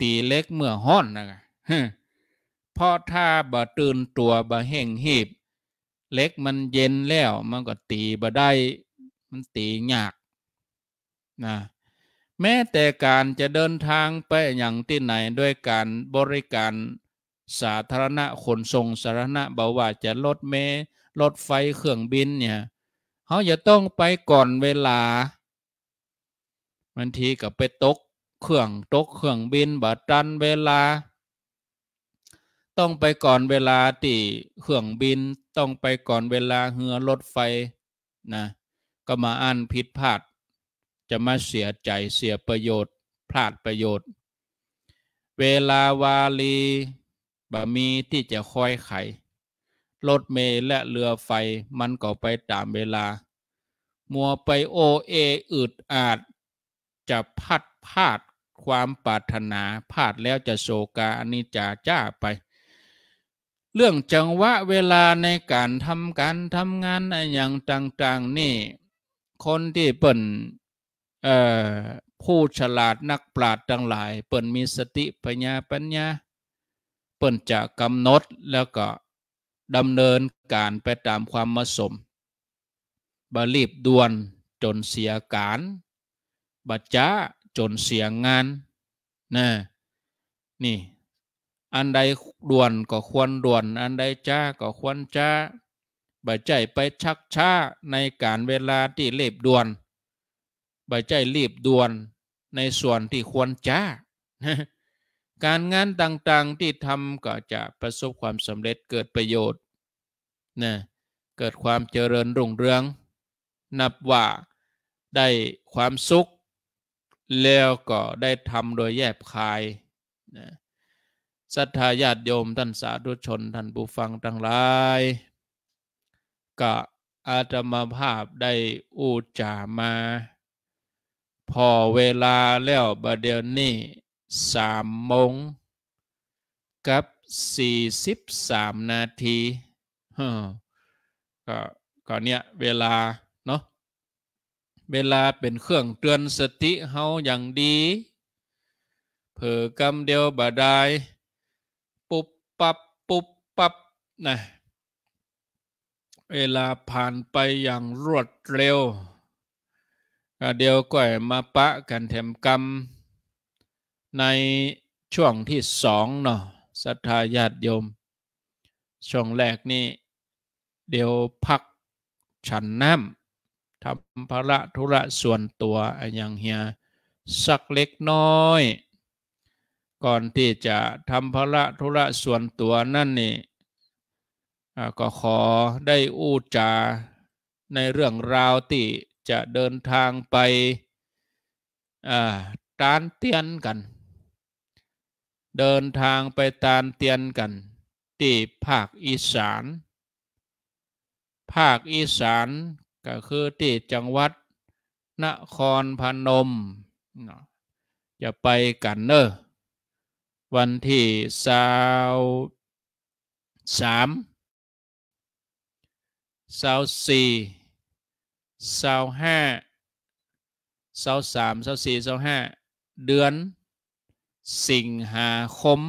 ตีเล็กเมื่อห้อนนะฮะเพราะถ้าบ่ตื่นตัวบ่แห้งหีบ เล็กมันเย็นแล้ว มันก็ตีบ่ได้มันตียากนะแม้แต่การจะเดินทางไปอย่างที่ไหนด้วยการบริการสาธารณะขนส่งสาธารณะบอกว่าจะรถเมล์รถไฟเครื่องบินเนี่ยเขาจะต้องไปก่อนเวลาบางทีก็ไปตก เครื่อง ตกเครื่องบินบัดตันเวลาต้องไปก่อนเวลาตีเครื่องบินต้องไปก่อนเวลาเหือรถไฟนะก็มาอ่านผิดพลาด จะมาเสียใจเสียประโยชน์พลาดประโยชน์ เวลาวาลีบะมีที่จะคอยไขรถเมล์และเรือไฟมันก็ไปตามเวลามัวไปโอเออึดอาดจะพัดพลาดความปรารถนาพลาดแล้วจะโศกาอนิจจาจ้าไปเรื่องจังหวะเวลาในการทำการทำงานอย่างต่างๆนี่ คนที่เปิ่นผู้ฉลาดนักปราชญ์ทั้งหลายเปิ่นมีสติปัญญาปัญญา เปิ่นจะกำหนดแล้วก็ดำเนินการไปตามความเหมาะสม บรีบด่วนจนเสียการ บัจจ้าจนเสียงานนะนี่อันใดด่วนก็ควรด่วน อันใดจ้าก็ควรจ้าบ่ใจไปชักช้าในการเวลาที่เรีบด่วนบ่ใจรีบด่วนในส่วนที่ควรจ้า การงานต่างๆที่ทำก็จะประสบความสำเร็จเกิดประโยชน์นะเกิดความเจริญรุ่งเรือง นับว่าได้ความสุขแล้วก็ได้ทำโดยแยบคายนะศรัทธาญาติโยม ท่านสาธุชน ท่านผู้ฟังทั้งหลายก็อาตมาภาพได้อูจามา พอเวลาแล้วบเดี๋ยวนี้สามโมง กับสี่สิบสามนาทีก็ก็เนี่ย เวลา เนาะเวลาเป็นเครื่องเตือนสติเฮาอย่างดี เผอกำเดียวบาดายปับ๊บนะเวลาผ่านไปอย่างรวดเร็ว เดียวก็มาปะกันแถมกรรม ในช่วงที่สองเนาะศรัทธาญาติโยม ช่วงแรกนี่เดี๋ยวพักฉันน้ำทำภาระธุระส่วนตัวอย่างเฮีย สักเล็กน้อยก่อนที่จะทำพระธุระส่วนตัวนั่นนี่ก็ขอได้อู้จา ในเรื่องราวที่จะเดินทางไปตานเตียนกัน เดินทางไปตานเตียนกันที่ภาคอีสาน ภาคอีสานก็คือที่จังหวัดนครพนมจะไปกันเนอะวันที่สาวสามสาวสี่สาวห้าสาวสามสาวสี่สาวห้าเดือน สิงหาคม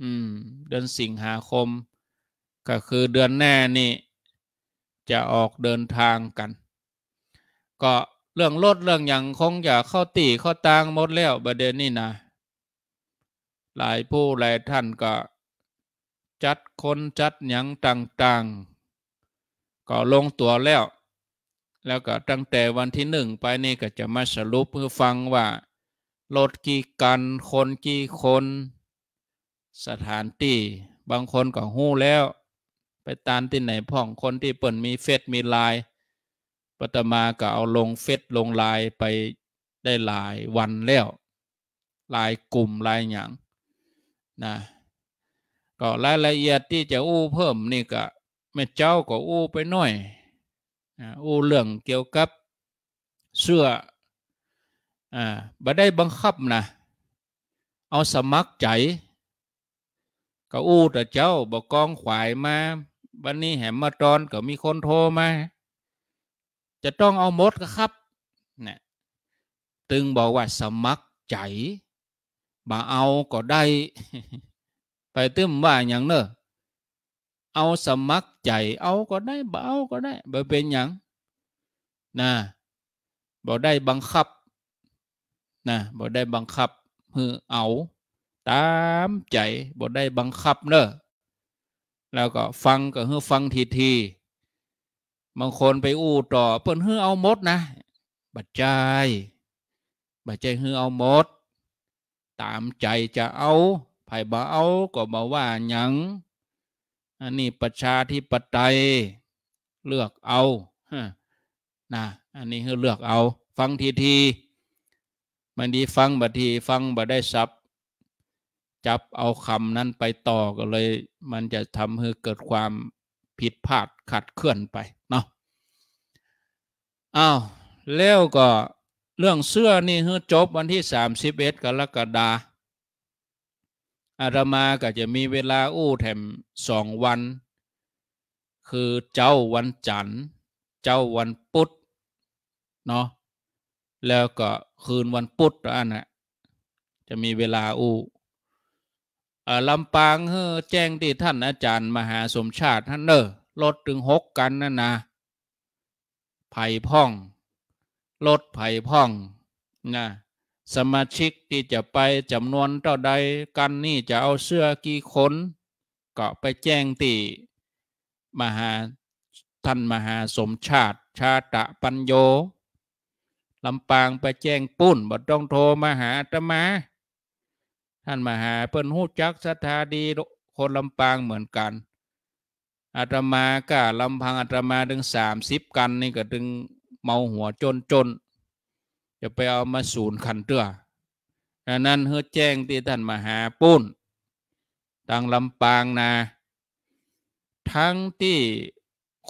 อืมเดือนสิงหาคม ก็คือเดือนหน้านี่จะออกเดินทางกันก็เรื่องรถเรื่องอย่างคงอย่าเข้าตีเข้า ตาง หมดแล้วประเด็นนี้นะหลายผู้หลายท่านก็ จัดคน จัดหยังต่างๆก็ลงตัวแล้ว แล้วก็ตั้งแต่วันที่หนึ่งไปนี่ก็จะมาสรุปเพื่อฟังว่ารถกี่กันคนกี่คน สถานที่บางคนก็หู้แล้ว ไปตามที่ไหนพ่องคนที่เปิ่นมีเฟซมีไลน์ปัตมาก็เอาลงเฟซลงไลน์ไปได้หลายวันแล้วหลายกลุ่มหลายอย่างนะก็รายละเอียดที่จะอู้เพิ่มนี่ก็แม่เจ้าก็อู้ไปหน่อยอู้เรื่องเกี่ยวกับเสื้ออ่าบ่ได้บังคับนะเอาสมัครใจ ก็อู้แต่เจ้าบอกกองขวายมาวันนี้แหมมาตอนก็มีคนโทรมาจะต้องเอามดก็ครับเนะตึงบอกว่าสมัครใจบ่าเอาก็ได้ ไปตื้มว่าอย่างเนอะเอาสมัครใจ เอาก็ได้บ่เอาก็ได้บ่เป็นอย่างนะบ่ได้บังคับนะบ่ได้บังคับฮือเอา ตามใจบ่ได้ บังคับเนอะแล้วก็ฟังก็ฮือฟังทีทีบางคนไปอู้ต่อเปิ่นฮือเอามดนะบัดใจบัดใจฮือเอามดตามใจจะเอาไผ่บ่เอาก็บ่ว่าหยังอันนี้ประชาธิปไตย เลือกเอาฮะนะ อันนี้คือเลือกเอา ฟังทีที มันดีฟังบัที ฟังบัได้ซับ จับเอาคำนั้นไปต่อก็เลย มันจะทำให้เกิดความผิดพลาดขัดเคลื่อนไป เนาะอ้าวแล้วก็เรื่องเสื้อนี่คือจบวันที่31กรกฎาอาตมาก็จะมีเวลาอู้แถมสองวัน คือเจ้าวันจันทร์เจ้าวันพุธเนาะแล้วก็คืนวันพุธอันนะจะมีเวลาอู้ลำปางเฮอแจ้งที่ท่านอาจารย์มหาสมชาติท่านเนอลดถึงหกกันนะนะไผ่พ่องลดไผ่พ่องนะสมาชิกที่จะไปจำนวนเท่าใดกันนี่จะเอาเสื้อกี่คนก็ไปแจ้งตีมหาท่านมหาสมชาติชาตะปัญโยลำปางไปแจ้งปุ้นบ่ต้องโทรมาหาตมา ท่านมหาเปิ่นหูจักสถาดีคนลำปางเหมือนกันอาตมาก็ลำพังอาตมาถึงสามสิบกันนี่ก็ถึงเมาหัวจนจน จะไปเอามาศูนย์ขันเตื้อดังนั้นเฮือแจ้งที่ท่านมหาปุ้นต่างลำปางนา ทั้งที่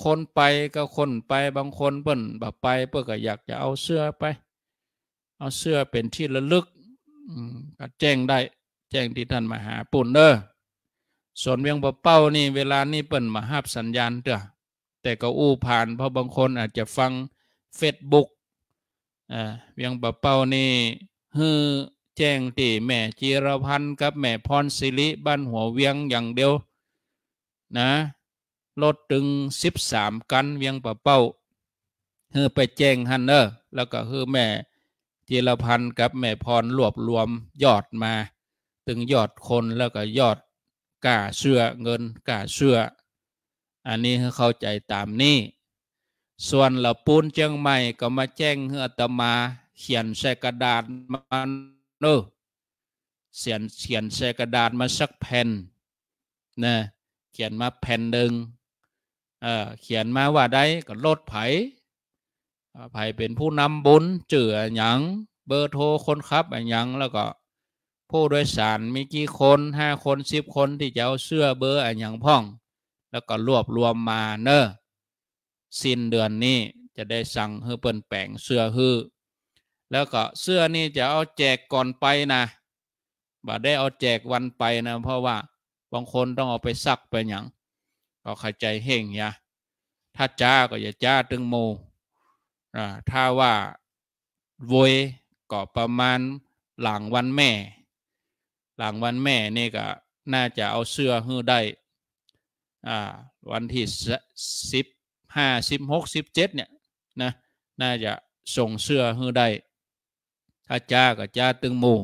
คนไปก็คนไปบางคนเปิ้นแบบไป เพื่อก็อยากจะเอาเสื้อไป เอาเสื้อเป็นที่ระลึกก็แจ้งได้ แจ้งที่ท่านมหาปุ่นเนอส่วนเวียงปะเป้านี่เวลานี่เปิ้นมาหาบสัญญาณเด้อแต่ก็อู้ผ่าน เพราะบางคนอาจจะฟังเฟซบุ๊ก อ่าเวียงปะเป้านี่ฮือแจ้งตีแม่จีรพันธ์กับแม่พรศิริบ้านหัวเวียงอย่างเดียวนะรถถึงสิบสามกัน เวียงปะเป้าเฮือไปแจ้งฮันเนอร์แล้วก็ฮือแม่จีรพันธ์กับแม่พรรวบรวมยอดมาถึงยอดคนแล้วก็ยอดกาเสื้อเงินกาเสื้ออันนี้้เข้าใจตามนี้ส่วนหละปูนเจียงใหม่ก็มาแจ้งเฮอตมา เขียนใส่กระดาษมาเนอเขียนเขียนใส่กระดาษมาสักแผ่นนะเขียนมาแผ่นหนึ่งเออเขียนมาว่าได้ก็ลดไผ่ไผ่เป็นผู้นำบุญเจือหยังเบอร์โทรคนครับหยังแล้วก็ผู้โดยสารมีกี่คนห้าคนสิบคนที่จะเอาเสื้อเบอร์หยังพ่อง แล้วก็รวบรวมมาเนอะสิ้นเดือนนี้จะได้สั่งใฮือเปิ้นแปลงเสื้อฮือแล้วก็เสื้อนี่จะเอาแจกก่อนไปนะ บ่ได้เอาแจกวันไปนะเพราะว่าบางคนต้องเอาไปซักไปหยังก็ใขรใจเฮงยะถ้าจ้าก็อย่าจ้าตึงโม อ่า ถ้าว่าโวยก็ประมาณ หลังวันแม่ หลังวันแม่นี่ก็ น่าจะเอาเสื้อฮื้อได้ อ่า วันที่สิบห้าสิบหกสิบเจ็ดเนี่ยนะน่าจะส่งเสื้อฮือได้ถ้าจ้ากับจ้าตึงหมู่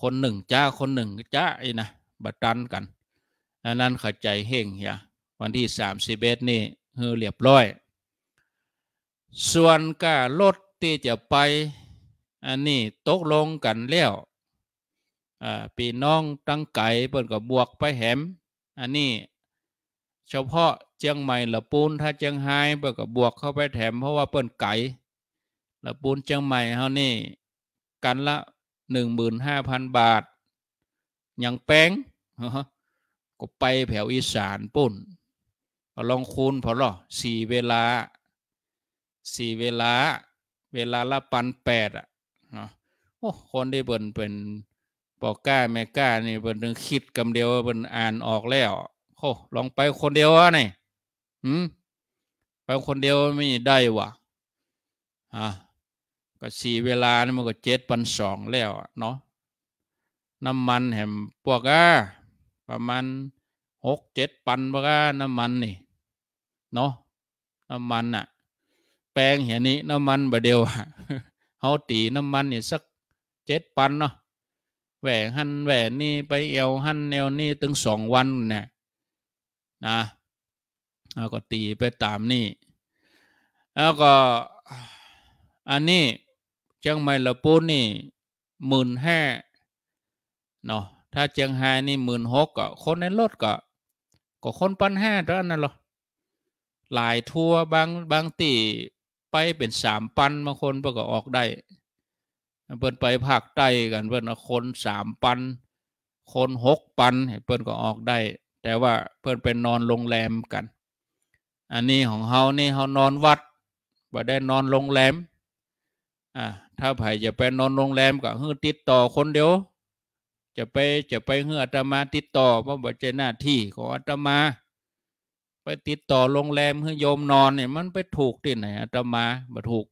คนหนึ่งจ้า คนหนึ่งจ้าไอ้นะบัตันกัน นั้นเข้าใจเฮงเฮียวันที่สามสิบเอ็ดนี่ฮือเรียบร้อย ส่วนการถที่จะไป อันนี้ตกลงกันแล้วปีน้องตั้งไก่เปิดกับบวกไปแหมอันนี้เฉพาะเจียงใหม่ละปูนถ้าเจียงไฮ้เปิกับบวกเข้าไปแถมเพราะว่าเปิ้นไก่ละปูนเจียงใหม่เฮานี่ กันละหนึ่งหมื่นห้าพันบาท ยังแป้งก็ไปแผวอีสานปุ่นลองคูณพอหรอสี่เวลาสี่เวลา เวลาละปันแปดอ่ะโอ้คนที่เปิ้นเป็นปอก้าแมก้านี่เปิ้นถึงคิดกาเดียวเปิ้นอ่านออกแล้วโอ้ลองไปคนเดียววะนี่หืมไปคนเดียวไม่ได้วะอ่ะ ก็สี่เวลานี่มันก็เจ็ดพันสองแล้วเนาะน้ำมันแหมปวกอ่ะประมาณหกเจ็ดพันปวกอ่ะน้ำมันนี่เนาะน้ำมันอะแปลงเห็นนี้ น้ำมันบะเดียวเขาตีน้ำมันเนี่ยสักเจ็ดพันเนาะแหวนหันแหวนนี่ไปเอวหันแนวนี่ถึงสองวันเนี่ยนะแล้วก็ตีไปตามนี่แล้วก็อันนี้เชียงใหม่ละปูนี่หมื่นห้าเนาะถ้าเชียงไฮ้นี่หมื่นหกก็คนในรถก็ก็คนปันห้าเท่านั้นหรอหลายทัวบางบางตีไปเป็นสามปันบางคนก็ออกได้เพิ่นไปภาคใต้กันเพิ่นคนสามปัน คนหกปันเพิ่นก็ออกได้แต่ว่าเพื่อนเป็นนอนโรงแรมกัน อันนี้ของเฮานี่เฮานอนวัดบ่ได้นอนโรงแรม อ่า ถ้าไผจะไปนอนโรงแรมก็ฮือติดต่อคนเดียว จะไปจะไปเฮืออาตมาติดต่อเพราะบ่ใช่หน้าที่ของอาตมา ไปติดต่อโรงแรมเฮือโยมนอนเนี่ยมันไปถูกที่ไหนอาตมาบ่ถูก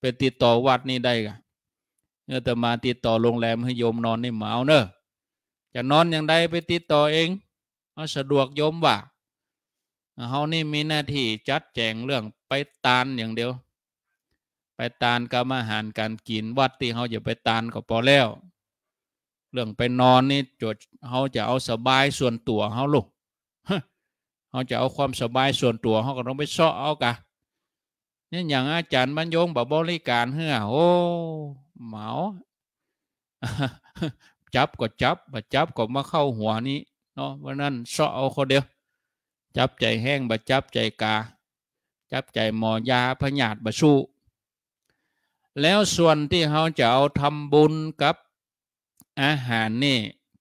ไปติดต่อวัดนี่ได้กะเอืแอตมาติดต่อโรงแรมให้โยมนอนในหมาเนอะจะนอนอย่างใดไปติดต่อเองสะดวกโยมว่าเฮานี่มีหน้าที่จัดแจงเรื่องไปตานอย่างเดียว ไปตานกรรมอาหารการกินวัดที่เฮาจะไปตานก็พอแล้ว เรื่องไปนอนนี่จดเฮาจะเอาสบายส่วนตัวเฮาลูกเฮาจะเอาความสบายส่วนตัวเฮาก็ต้องไปซ้อเอากะนี่อย่างอาจารย์บรรยงบบริการเฮ้อ โอ้เหมา จับ ก็จับบาจับ ก็มาเข้าหัวนี้เนาะวันนั้นเสาะเอาคนเดียว จับใจแห้งบะจับใจกา จับใจหมอยาพญาตบะสู้ แล้วส่วนที่เขาจะเอาทำบุญกับอาหารนี่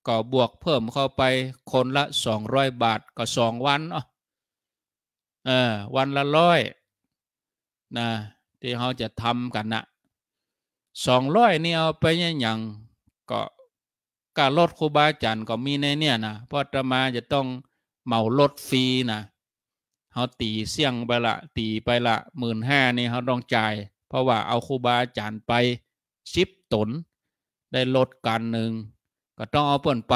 ก็บวกเพิ่มเข้าไปคนละสองร้อยบาทก็สองวันเออวันละร้อยนะที่เขาจะทำกันนะสองร้อยนี่เอาไปยังยังก็การลดครูบาอาจารย์ก็มีในเนี่ยนะพอะมาจะต้องเหมาลดฟรีนะเขาตีเสี่ยงไปละตีไปละหมื่นห้านี่เขาต้องจ่าย เพราะว่าเอาครูบาอาจารย์ไปชิปตน ได้ลดกันหนึ่ง ก็ต้องเอาเปิ่นไป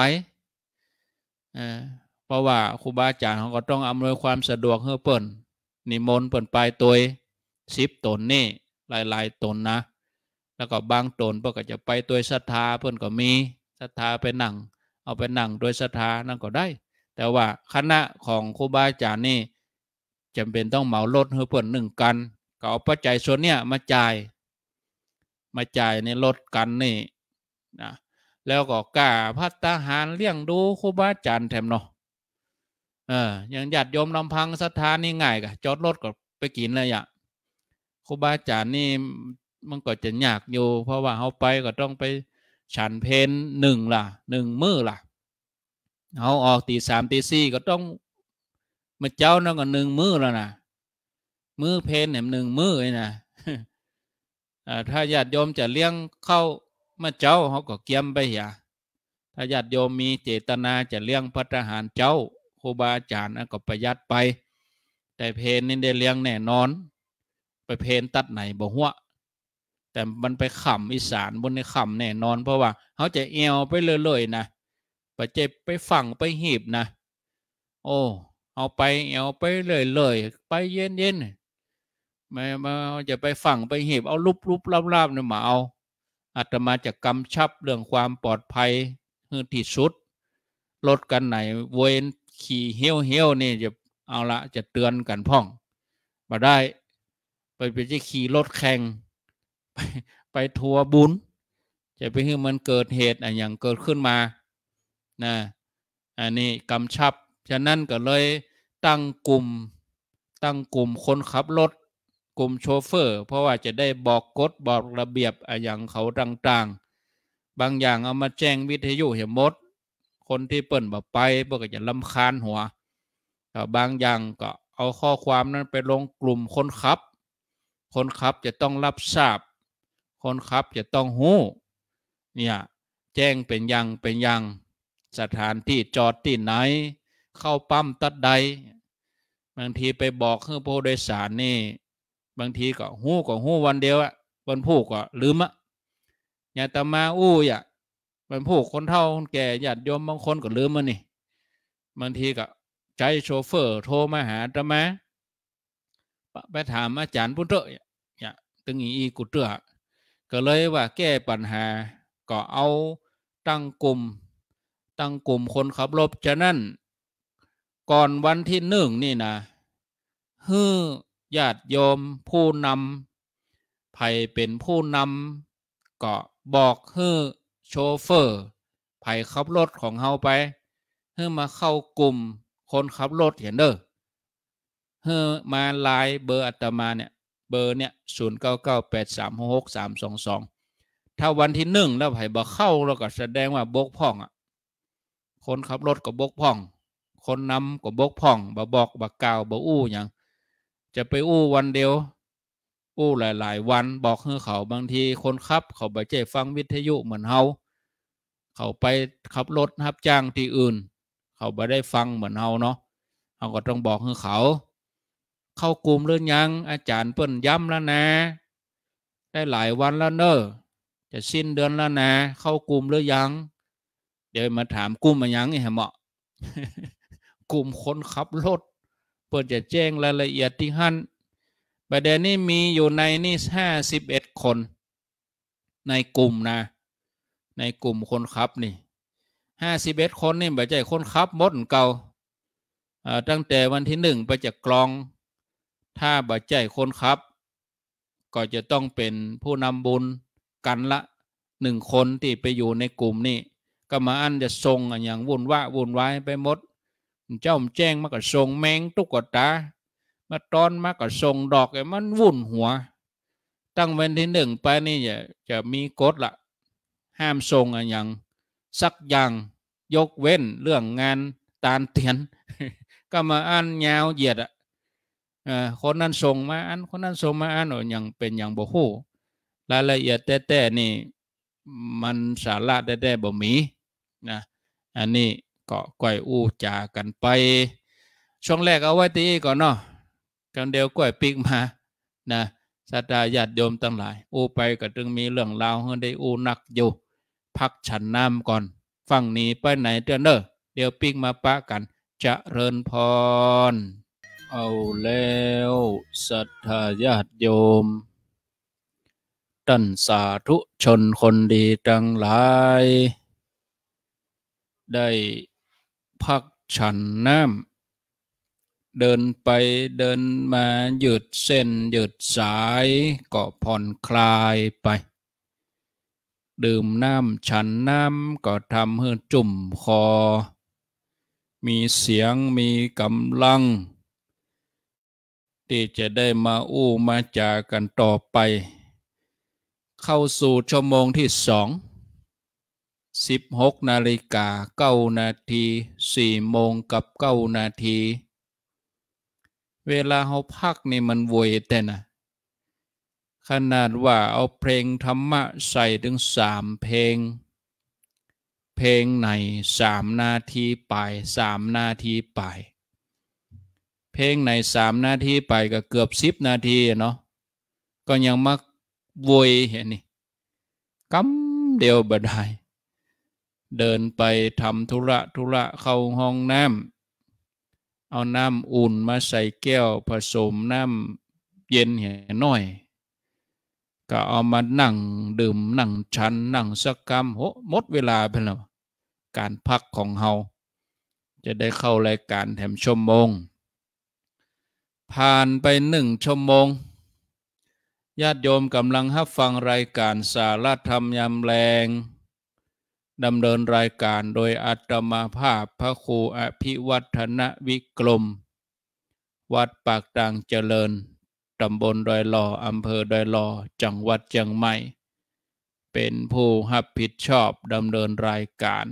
เเพราะว่าครูบาอาจารย์เขาก็ต้องอำนวยความสะดวกให้เปิ่นนิมนต์เปิ่นไปตัวชิปตนนี่หลายๆตนนะ แล้วก็บางตนเพื่อก็จะไปตัวศรัทธาเพื่อนก็มีศรัทธาไปนั่ง เอาไปนั่งโดยศรัทธานั่งก็ได้ แต่ว่าคณะของครูบาอาจารย์นี่ จำเป็นต้องเหมารถเพื่อนหนึ่งกันก็เอาปัจจัยส่วนเนี้ยมาจ่าย มาจ่ายในรถกันนี่นะแล้วก็กล้าพัตหารเลี้ยงดูครูบาอาจารย์แถมเนาะเอออย่างหยัดยมลำพังสถานนี่ง่ายกะจอดรถก็ไปกินเลยอะครูบาอาจารย์นี่มันก็จะยากอยู่ เพราะว่าเขาไปก็ต้องไปฉันเพนหนึ่งล่ะหนึ่งมือล่ะเอาออกตีสามตีสี่ก็ต้องมาเจ้านั่งกันหนึ่งมือแล้วนะมือเพนเนี่ยหนึ่งมือเลยนะถ้าญาติโยมจะเลี้ยงเข้ามาเจ้าเขาก็เกี่ยมไปอย่าถ้าญาติโยมมีเจตนาจะเลี้ยงพระทหารเจ้าครูบาอาจารย์ก็ประหยัดไป แต่เพนนี่ได้เลี้ยงแน่นอนไปเพนตัดไหนบ่หัวแต่มันไปขำอีสานบนในขำแน่นอนเพราะว่าเขาจะเอวไปเลยๆนะไปเจ็บไปฝั่งไปหีบนะ โอ้ เอาไปเอวไปเลยๆ ไปเย็นๆม่มาจะไปฝั่งไปหีบเอาลุบๆราบๆเนี่ยมาเอาอาตมาจะกำชับเรื่องความปลอดภัยพือที่สุดลดกันไหนเวนขี่เหี้ยวเฮี้ยวนี่จะเอาละจะเตือนกันพ่องมาได้ไปเป็นจะขี่รถแข่งไปไปทัวบุญ จะไปให้มันเกิดเหตุอะอย่างเกิดขึ้นมานะอันนี้กำชับฉะนั้นก็เลยตั้งกลุ่มตั้งกลุ่มคนขับรถกลุ่มโชเฟอร์ เพราะว่าจะได้บอกกฎบอกระเบียบอะอย่างเขาต่างๆ บางอย่างเอามาแจ้งวิทยุเห็ยมด คนที่เปิ่นบอกไปพวกก็จะลำคาญหัว บางอย่างก็เอาข้อความนั้นไปลงกลุ่มคนขับคนขับจะต้องรับทราบคนขับจะต้องหู้ เนี่ยแจ้งเป็นยังเป็นยังสถานที่จอดที่ไหน เข้าปั๊มตัดใด บางทีไปบอกเครื่องผู้โดยสารนี่บางทีก็หู้ก็หู้วันเดียวอะวันผูกก็ลืมอะอย่าตมาอู้อย่าวันผูกคนเท่า คนแก่ญาติโยมบางคนก็ลืมมันนี่บางทีก็ใจโชเฟอร์โทรมาหาตมา ไปถามอาจารย์พุทธะอย่า ตึงอีกูเตือก็เลยว่าแก้ปัญหาก็เอาตั้งกลุ่ม ตั้งกลุ่มคนขับรถจะนั่นก่อนวันที่หนึ่งนี่นะฮือญาติโยมผู้นำไผเป็นผู้นำ ก็บอกฮือโชเฟอร์ไผขับรถของเฮาไปเฮือมาเข้ากลุ่มคนขับรถเห็นเด้อเฮือมาลายเบอร์อัตมาเนี่ยเบอร์เนี่ยศูนย์เก้าเก้าถ้าวันที่หนึ่งแล้วไผ่บ่เข้าเราก็แสดงว่าบกพ่องอ่ะ คนขับรถก็บกพ่อง คนนำก็บกพ่องบอบอกบอกล่าวบออู้อย่างจะไปอู้วันเดียว อู้หลายๆวัน บอกให้เขาบางทีคนขับเขาไปเจฟังวิทยุเหมือนเฮา เขาไปขับรถรับจ้างที่อื่น เขาไปได้ฟังเหมือนเฮาเนาะเขาก็ต้องบอกให้เขาเข้ากลุ่มหรือยัง อาจารย์เปิ้นย้ำแล้วนะ ได้หลายวันแล้วเนอะจะสิ้นเดือนแล้วนะเข้ากลุ่มหรือยังเดี๋ยวมาถามกลุ่มมายังไงเหมาะกลุ่มคนขับรถเปิดจะแจ้งรายละเอียดที่หั่นประเด็นนี้มีอยู่ในนี่ห้าสิบเอ็ดคน ในกลุ่มนะ ในกลุ่มคนขับนี่ห้าสิบเอ็ดคนนี่ไปใจคนขับมดเก่าตั้งแต่วันที่หนึ่งไปจากกลองถ้าบดใจคนครับ ก็จะต้องเป็นผู้นำบุญกันละหนึ่งคนที่ไปอยู่ในกลุ่มนี้ก็มาอันจะทรงอย่างวุ่นวะวุ่นวายไปหมด เจ้าแจ้งมาก็ทรงแมงตุกตามาตอนมาก็ทรงดอกไอ้มันวุ่นหัว ตั้งเว้นที่หนึ่งไปนี่จะจะมีกฎละห้ามทรงอย่างสักอย่าง ยกเว้นเรื่องงานตานเตียน ก็มาอันยาวเหยียดอะคนนั้น ส่งมาอัน คนนั้นส่งมาอันอย่างเป็นอย่างบ่ฮู้รายละเอียดแต่แต่นี่มันสาระแต่แต่บ่มีนะ อันนี้ก็ก้อยอู้จากันไป ช่วงแรกเอาไว้ตีก่อนเนาะกันเดียวก้อยปิกมา นะสัตยาญาติโยมตั้งหลายอู้ไปก็จึงมีเรื่องราวให้ได้อู้นักอยู่ พักฉันน้ำก่อน ฟังนีไปไหนเตือนเนอเดี๋ยวปิกมาปะกัน จะเริญพรเอาแล้วศรัทธาญาติโยมตันสาธุชนคนดีทั้งหลาย ได้พักฉันน้ำเดินไปเดินมาหยุดเส้นหยุดสาย ก็ผ่อนคลายไป ดื่มน้ำฉันน้ำก็ทำให้จุ่มคอ มีเสียงมีกำลังที่จะได้มาอู้มาจากันต่อไป เข้าสู่ชั่วโมงที่สองสิบหกนาฬิกาเก้านาทีสี่โมงกับเก้านาที เวลาเขาพักนี่มันวุ่ยแต่นะ ขนาดว่าเอาเพลงธรรมะใส่ถึงสามเพลง เพลงไหนสามนาทีไปสามนาทีไปเพลงในสามนาทีไปก็เกือบสิบนาทีเนาะก็ยังมักวยเห็นนี่กำเดียวบดไดเดินไปทำธุระธุระเข้าห้องน้ำเอาน้ำอุ่นมาใส่แก้ว ผสมน้ำเย็นเห็นน้อย ก็เอามานั่ง ดื่ม นั่งชันนั่งสักกรรมโหหมดเวลาไปแล้วการพักของเฮาจะได้เข้ารายการแถมชมมงผ่านไปหนึ่งชั่วโมง ญาติโยมกำลังหับฟังรายการสารธรรมยามแรงดำเนินรายการโดยอาตมาภาพพระครูอภิวัฒนวิกรมวัดปากด่างเจริญตำบลดอยหล่ออำเภอดอยหล่อจังหวัดเชียงใหม่เป็นผู้หับผิดชอบดำเนินรายการ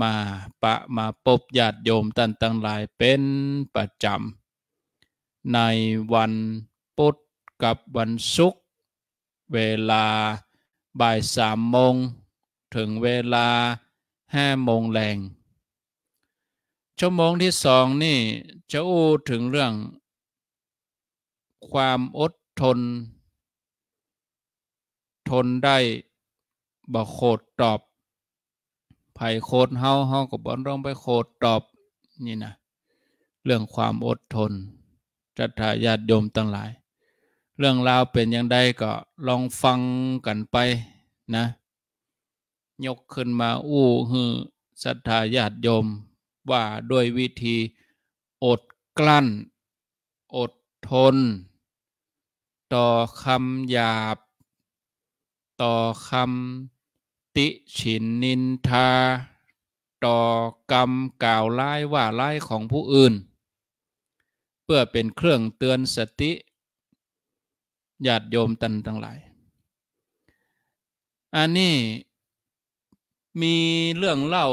มาปะมาปบญาติโยมตันตังหลายเป็นประจำในวันพุธกับวันศุกร์เวลา บ่ายสามโมง ถึงเวลาห้าโมงแรงชั่วโมงที่สองนี่จะอู้ถึงเรื่อง ความอดทน ทนได้ บ่โคดตอบไผ่โคดเฮาเฮากับบอลร้องไปโคดตอบนี่นะเรื่องความอดทนศรัทธาญาติโยมตั้งหลาย เรื่องราวเป็นอย่างใดก็ลองฟังกันไปนะยกขึ้นมาอู้ฮือศรัทธาญาติโยมว่าด้วยวิธี อดกลั้น อดทน ต่อคำหยาบ ต่อคำติฉินนินทา ต่อกรรมกล่าวร้ายว่าร้ายของผู้อื่นพื่อเป็นเครื่องเตือนสติญาติโยมตันทั้งหลาย อันนี้มีเรื่องเล่า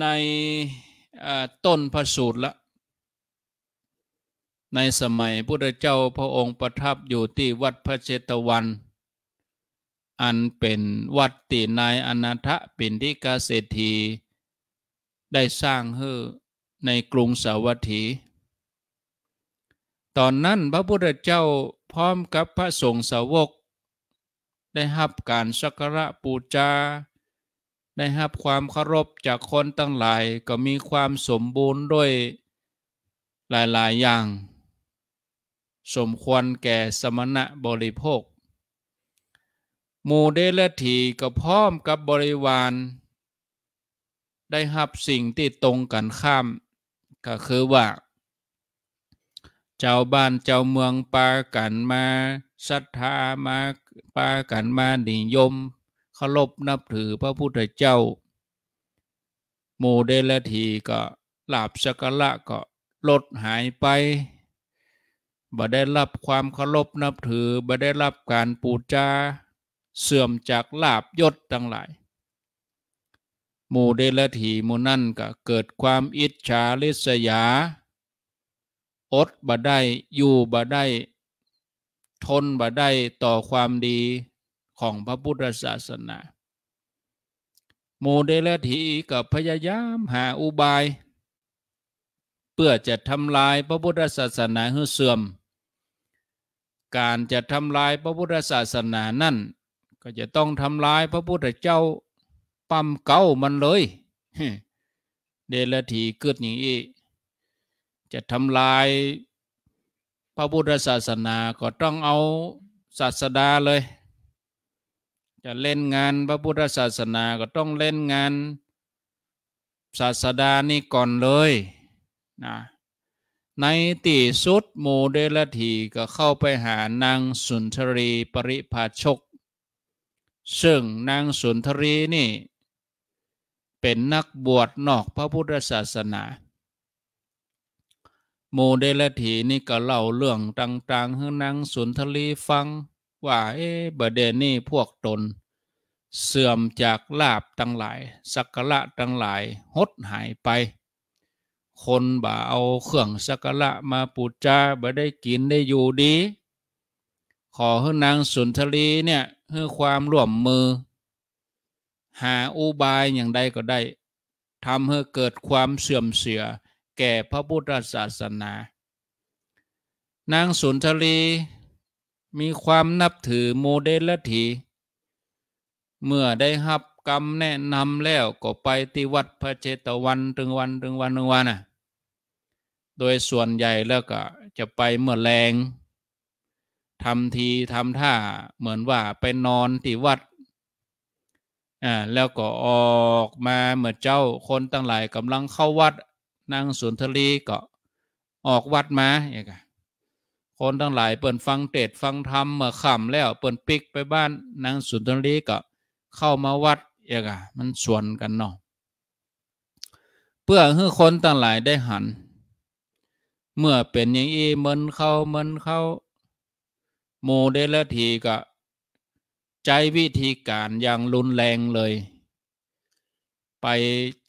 ในต้นพระสูตรละ ในสมัย พุทธเจ้าพระองค์ประทับอยู่ที่วัดพระเจตวัน อันเป็นวัดตีนายอนาถปินทิกาเศรษฐีได้สร้างเฮในกรุงสาวัตถีตอนนั้น พระพุทธเจ้าพร้อมกับพระสงฆ์สาวก ได้รับการสักการะปูจาได้รับความเคารพจากคนตั้งหลาย ก็มีความสมบูรณ์ด้วยหลายๆอย่าง สมควรแก่สมณะบริโภคมูเดลถีก็พร้อมกับบริวาร ได้รับสิ่งที่ตรงกันข้าม ก็คือว่าจ้าบ้านเจ้าเมืองปากันมาศรัทธามาปากันมานิยม เคารพนับถือพระพุทธเจ้าโมเดลทีก็ลาบสกละก็ลดหายไปบ่ได้รับความเคารพนับถือบ่ได้รับการปูจาเสื่อมจากลาบยศทั้งหลายโมเดลทีโมนั่นก็เกิดความอิจฉาลิษยาอดบ่ได้ อยู่บ่ได้ ทนบ่ได้ต่อความดีของพระพุทธศาสนา โมเดลทีกับพยายามหาอุบาย เพื่อจะทำลายพระพุทธศาสนาให้เสื่อม การจะทำลายพระพุทธศาสนานั่น ก็จะต้องทำลายพระพุทธเจ้าปั๊มเก้ามันเลย เดลทีเกิดอย่างนี้จะทำลายพระพุทธศาสนาก็ต้องเอาศาสดาเลย จะเล่นงานพระพุทธศาสนาก็ต้องเล่นงานศาสดานี่ก่อนเลยนะในตีสุดโมเดลทีก็เข้าไปหานางสุนทรีปริภาชก ซึ่งนางสุนทรีนี่เป็นนักบวชนอกพระพุทธศาสนาโมเดลทีนี่ก็เล่าเรื่องต่างๆให้นางสุนทรีฟังว่าเอ๊บเดนี่พวกตน เสื่อมจากลาบตั้งหลายสักกะตั้งหลายหดหายไป คนบ่าเอาเครื่องสักระมาปูจาบ่ได้กินได้อยู่ดี ขอให้นางสุนทรีเนี่ยให้ความร่วมมือ หาอุบายอย่างใดก็ได้ทำให้เกิดความเสื่อมเสียแก่พระพุทธศาสนา นางสุนทรีมีความนับถือโมเดลถีเมื่อได้รับกรรมแนะนำแล้วก็ไปที่วัดพระเจตวันถึงวันถึงวันถึงวันน่ะโดยส่วนใหญ่แล้วก็จะไปเมื่อแรงทำทีทำท่าเหมือนว่าไปนอนที่วัดอ่าแล้วก็ออกมาเมื่อเจ้าคนตั้งหลายกำลังเข้าวัดนางสุนทรีก็ออกวัดมาอย่างคนทั้งหลายเปิดฟังเทศ ฟังธรรมเมื่อขำแล้วเปิดปิกไปบ้านนางสุนทรีก็เข้ามาวัดอย่างมันสวนกันเนาะ เพื่อให้คนต่างหลายได้หัน เมื่อเป็นอย่างอีเมอนเข้าเมอนเข้าโมเดลทีก็ใช้วิธีการอย่างรุนแรงเลย ไป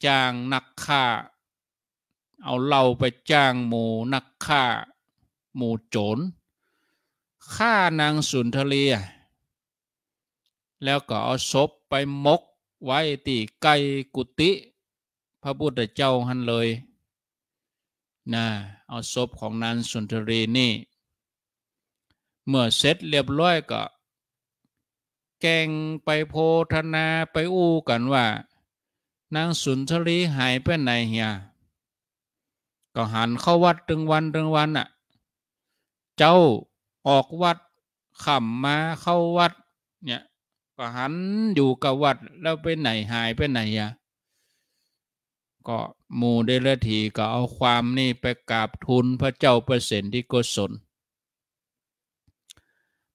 จ้างนักฆ่าเอาเราไปจ้างหมูนักฆ่า หมูโจรฆ่านางสุนทรี แล้วก็เอาศพไปมก ไว้ตีไกลกุฏิพระพุทธเจ้าหันเลยนะเอาศพของนางสุนทรีนี่ เมื่อเสร็จเรียบร้อยก็ แกงไปโพธนาไปอู้กันว่า นางสุนทรีหายไปไหนเฮียก็หันเข้าวัดตึงวันตึงวันอ่ะ เจ้าออกวัดขำมาเข้าวัดเนี่ย ก็หันอยู่กับวัดแล้วไปไหนหายไปไหนอ่ะ ก็หมู่เดลทีก็เอาความนี่ไปกราบทูลพระเจ้าเปรเสนที่กกศล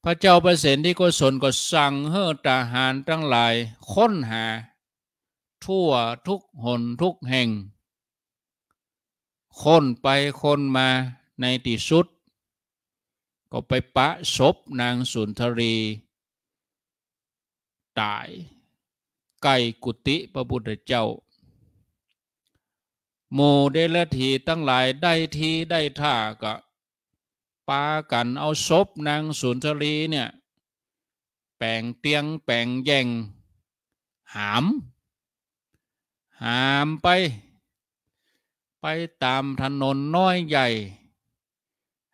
พระเจ้าเปรเสนที่กกศลก็สั่งเฮอทหารทั้งหลายค้นหาทั่วทุกหนทุกแห่งค้นไปค้นมาในที่สุด ก็ไปปะศพนางสุนทรี ตาย ไก่กุฏิพระพุทธเจ้าโมเดลทีตั้งหลายได้ทีได้ท่าก็ปากันเอาศพนางสุนทรีเนี่ยแป่งเตียง แป่งแย่ง หาม หามไปไปตามถนนน้อยใหญ่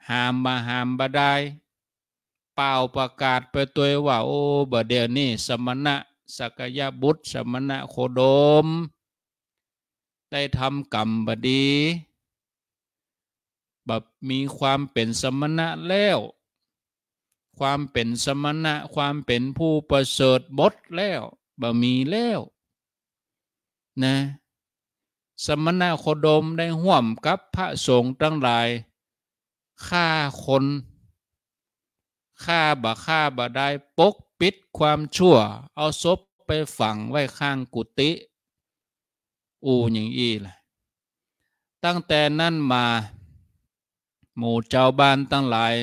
หามมาหามบดายเป่าประกาศไปตัวว่าโอ้บเดี๋ยวนี้สมณะสกยบุตรสมณะโคดม ได้ทำกรรมบดีแบบมีความเป็นสมณะแล้ว ความเป็นสมณะความเป็นผู้ประเสริฐบดแล้วบ่มีแล้วนะสมณะโคดมได้ห่วมกับพระสงฆ์ทั้งหลายฆ่าคนฆ่าบะฆ่าบะได้ปกปิดความชั่วเอาศพไปฝังไว้ข้างกุฏิอูอย่างอีเลยตั้งแต่นั้นมา หมู่เจ้าบ้านตั้งหลาย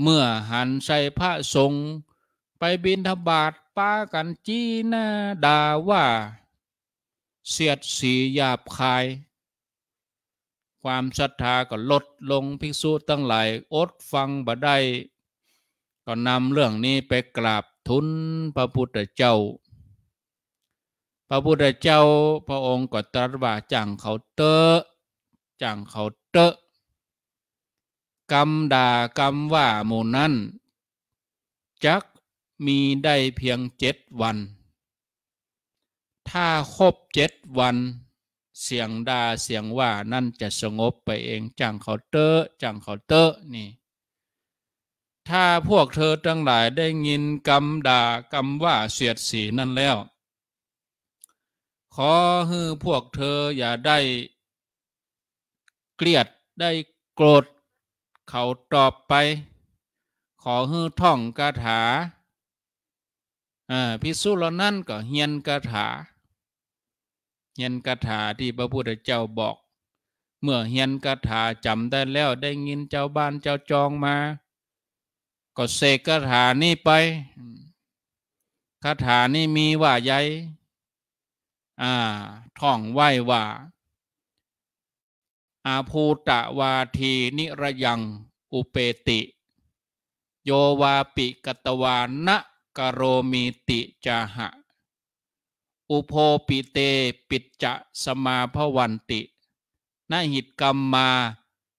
เมื่อหันใส่พระสงฆ์ไปบินทบาทป้ากันจีน้าด่าว่าเสียดสีหยาบคาย ความศรัทธาก็ลดลงภิกษุตั้งหลายอดฟังบ่ได้ ก็นำเรื่องนี้ไปกราบทุนพระพุทธเจ้า พระพุทธเจ้าพระองค์ก็ตรัสว่าจังเขาเตอจังเขาเตอกรรมด่ากรรมว่าหมู่นั้นจักมีได้เพียงเจ็ดวันถ้าครบเจ็ดวัน เสียงดาเสียงว่านั่นจะสงบไปเอง จังเขาเตอจังเขาเตอะนี่ ถ้าพวกเธอทั้งหลายได้ยินกำด่ากำว่าเสียดสีนั่นแล้ว ขอให้พวกเธออย่าได้เกลียดได้โกรธ เขาตอบไป ขอให้ท่องคาถาอ่าพิสุลนั่นก็เฮียนคาถาเฮียนคาถาที่พระพุทธเจ้าบอก เมื่อเฮียนคาถาจำได้แล้วได้ยินเจ้าบ้านเจ้าจองมาก็เสกคาถานี้ไปคาถานี้มีว่าใหญ่อ่าท่องไหวว่า อาภูตะวาทีนิระยัง อุเปติ โยวาปิกตวานะกโรมีติจาหะอุโพปิเตปิจจะสมาพวันตินหิตกรรมมา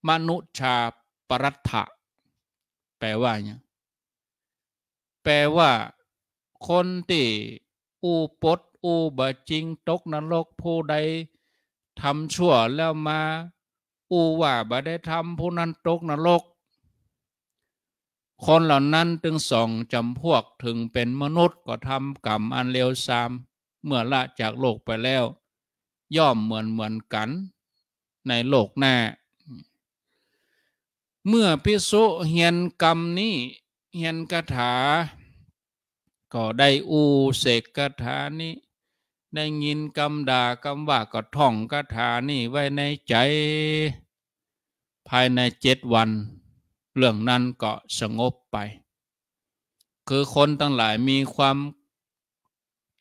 มนุชาปรัฏฐะแปลว่าเนี่ยแปลว่า คนที่อุปตอุบจิงตกนรกผู้ใดทำชั่วแล้วมา อูว่าบ่ได้ทำผู้นั้นตกนรกคนเหล่านั้นถึงสองจำพวกถึงเป็นมนุษย์ก็ทำกรรม อันเลวทรามเมื่อละจากโลกไปแล้ว ย่อมเหมือนเหมือนกัน ในโลกหน้า เมื่อพิสุเหียนกรรมนี้ เหียนคาถา ก็ได้อูเสกคาถานี้ ได้ยินคำด่าคำว่าก็ท่องคาถานี้ ไว้ในใจ ภายในเจ็ดวัน เรื่องนั้นก็สงบไป คือคนตั้งหลายมีความ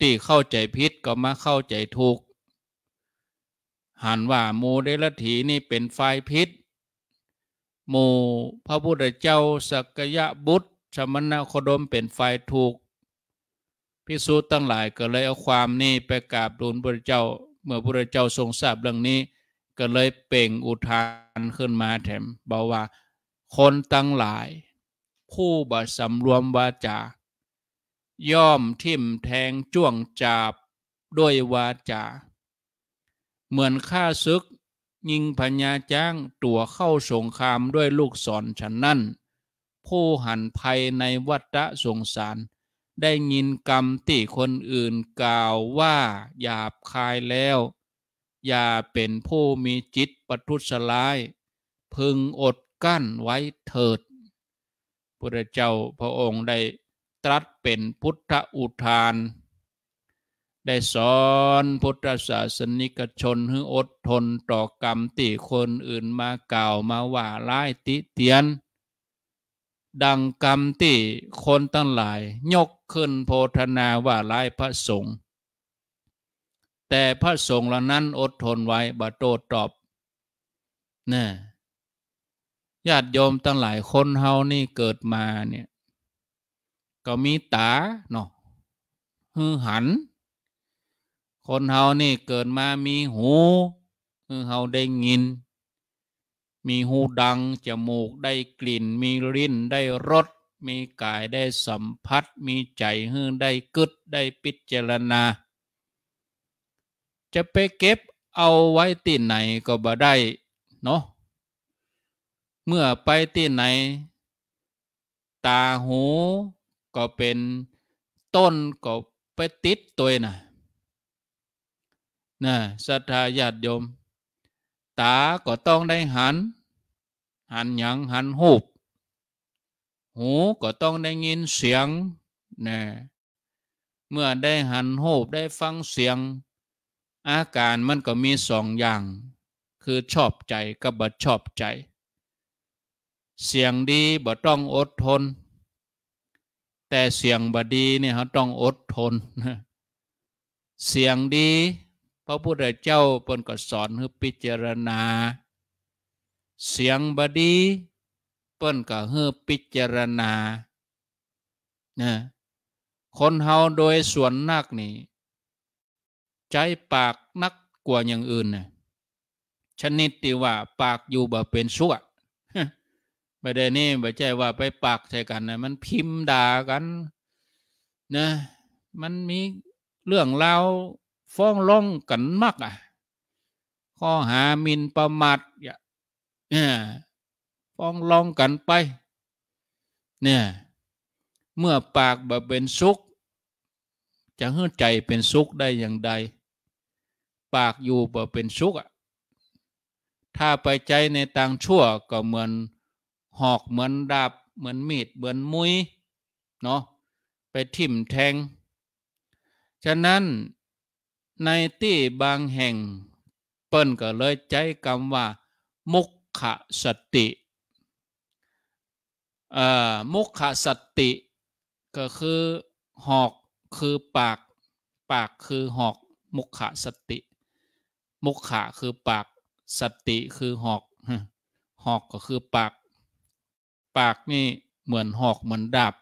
ที่เข้าใจพิษก็มาเข้าใจถูกหันว่าโมเดลถีนี่เป็นไฟพิษโมพระพุทธเจ้าสักยะบุตรชมณะโคดมเป็นไฟถูกพิสูจน์ตั้งหลายก็เลยเอาความนี้ไปกราบดูลพระเจ้าเมื่อพระเจ้าทรงทราบเรื่องนี้ ก็เลยเป่งอุทานขึ้นมาแถมบอกว่า คนตั้งหลาย ผู้บ่สำรวมวาจาย่อมทิ่มแทงจ้วงจาบ ด้วยวาจา เหมือนข้าศึก ยิงพญาจ้างตัวเข้าสงครามด้วยลูกศรฉันนั่นผู้หันภัยในวัฏสงสาร ได้ยินกรรมที่คนอื่นกล่าวว่าหยาบคายแล้ว อย่าเป็นผู้มีจิตประทุษร้าย พึงอดกั้นไว้เถิดพระเจ้าพระองค์ได้ตรัสเป็นพุทธอุทาน ได้สอนพุทธศาสนิกชนให้อดทนต่อกรรมตีคนอื่นมากล่าวมาว่าร้ายติเตียน ดังกรรมตีคนตั้งหลาย ยกขึ้นโพธนาว่าร้ายพระสงฆ์แต่พระสงฆ์เหล่านั้นอดทนไว้บ่โตตอบน่ญาติโยมตั้งหลายคนเฮานี่เกิดมาเนี่ยก็มีตาเนาะฮือหัน คนเฮานี่เกิดมามีหูหือเฮาได้ยิน มีหูดัง จมูกได้กลิ่น มีลิ้นได้รส มีกายได้สัมผัส มีใจฮือได้กึดได้พิจารณา จะไปเก็บเอาไว้ที่ไหนก็บ่ได้เนาะ เมื่อไปที่ไหน ตาหูก็เป็นต้นก็ไปติดตัวนะนะศรัทธาญาติโยม ตาก็ต้องได้หันหันยังหันหูบหูก็ต้องได้ยินเสียงนะเมื่อได้หันหูบได้ฟังเสียง อาการมันก็มีสองอย่าง คือชอบใจกับบ่ชอบใจ เสียงดีบ่ต้องอดทนแต่เสียงบดีเนี่ยเขาต้องอดทน เสียงดีพระพุทธเจ้าเปินก็สอนให้พิจารณา เสียงบดีเปินก็ให้พิจารณาเนี่ยคนเฮาโดยส่วนนักนี่ ใจปากนักกว่าอย่างอื่นน่ยชนิดที่ว่าปากอยู่บ่เป็นชั่วปม่ได้นี่ไม่ใช่ว่าไปปากใส่กันนะมันพิมพ์ด่ากันนะมันมีเรื่องราวฟ้องร้องกันมากอ่ะ ข้อหามินประมาทเนี่ยฟ้องร้องกันไป เนี่ยเมื่อปากแบบเป็นสุข จะให้ใจเป็นสุขได้อย่างใดปากอยู่แบบเป็นสุขอ่ะถ้าไปใจในทางชั่วก็เหมือนหอกเหมือนดาบเหมือนมีดเหมือนมุยเนาะไปทิ่มแทง ฉะนั้นในที่บางแห่ง เปิ้น ก็เลยใช้คำว่า มุขสติมุขสติก็คือหอกคือปากปากคือหอกมุขสติ มุขะคือปาก สติคือหอก หอกก็คือปากปากนี่เหมือนหอกเหมือนดาบ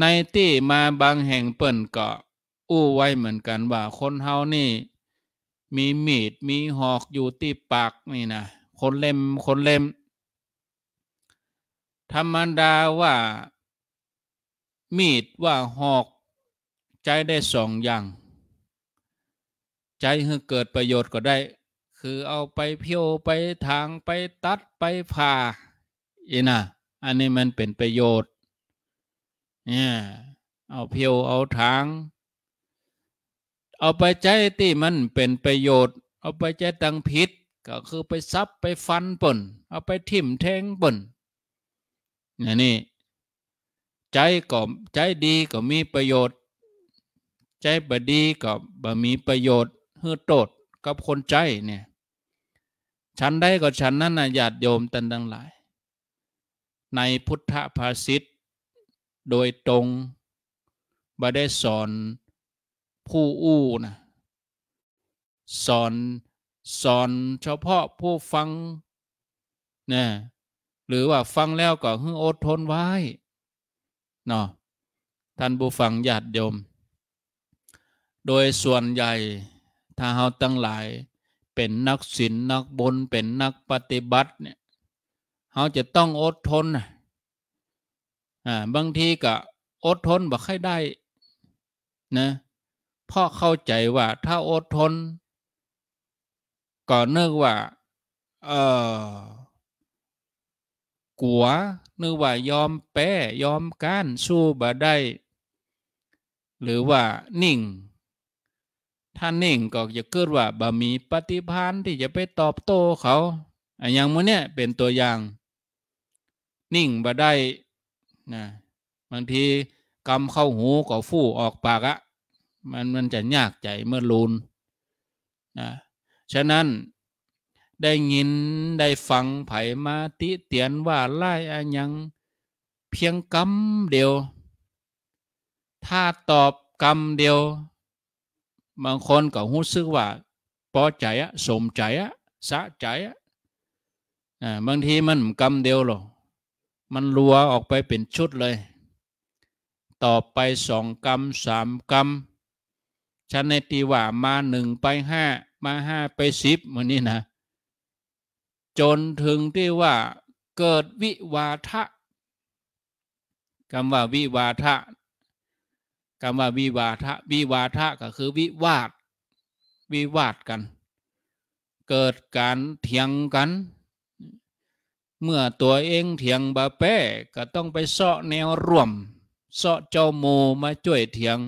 ในที่มาบางแห่งเปิ่นก็อู้ไว้เหมือนกันว่าคนเฮานี่มีมีดมีหอกอยู่ที่ปากนี่นะคนเล่ม คนเล่ม ธรรมดาว่า มีดว่าหอกใจได้สองอย่าง ใจให้เกิดประโยชน์ก็ได้ คือเอาไปเพียวไปทางไปตัดไปผ่าอีนะ อันนี้มันเป็นประโยชน์เนี่ยเอาเพียวเอาทาง เอาไปใช้ที่มันเป็นประโยชน์ เอาไปใช้ตังพิษก็คือไปซับไปฟันป่น เอาไปทิ่มแทงป่น นี่นี่ใจก็ใจดีก็มีประโยชน์ ใจบดี ก็บ่มีประโยชน์เฮือโตดกับคนใจเนี่ย ฉันได้ก็ฉันนั่นนะญาติโยมตันทั้งหลายในพุทธภาษิตโดยตรงบาได้สอนผู้อู้นะสอนสอนเฉพาะผู้ฟังนะหรือว่าฟังแล้วก็หหงอดทนไว้เนาะท่านผู้ฟังญาติโยม โดยส่วนใหญ่ ถ้าเฮาตั้งหลายเป็นนักศีลนักบนเป็นนักปฏิบัติเนี่ยเขาจะต้องอดทน อ่า บางทีก็อดทนบ่ค่อยได้นะพ่อเข้าใจว่าถ้าอดทนก่อนเนึกว่าเออกัว นึกว่ายอมแพ้ยอมก้าน สู้บ่ได้ หรือว่านิ่ง ถ้านิ่งก็จะเกิดว่าบ่มีปฏิพันธ์ที่จะไปตอบโต้เขาอย่างมื่อเนี้ยเป็นตัวอย่างนิ่งบ่ได้นะบางทีกำเข้าหูก็ฟู่ออกปากอะมันมันจะยากใจเมื่อลูนนะฉะนั้นได้ยินได้ฟังไผมาติเตียนว่าไล่อะยังเพียงกำเดียว ถ้าตอบกำเดียวบางคนก็หู้สึกว่าพอใจอะสมใจอะสะใจอะบางทีมันกำเดียวหรอกมันรัวออกไปเป็นชุดเลย ต่อไปสองกรรมสามกรรมชั้นในตีว่ามาหนึ่งไปห้ามาห้าไปสิบมันนี้นะ จนถึงที่ว่า เกิดวิวาทะคำว่าวิวาทะคำว่าวิวาทะวิวาทะก็คือวิวาทวิวาทกัน เกิดการเถียงกันเมื่อตัวเองเถียงบาแป้ก็ต้องไปเสาะแนวร่วมเสาะเจ้าโมมาช่วยเถียง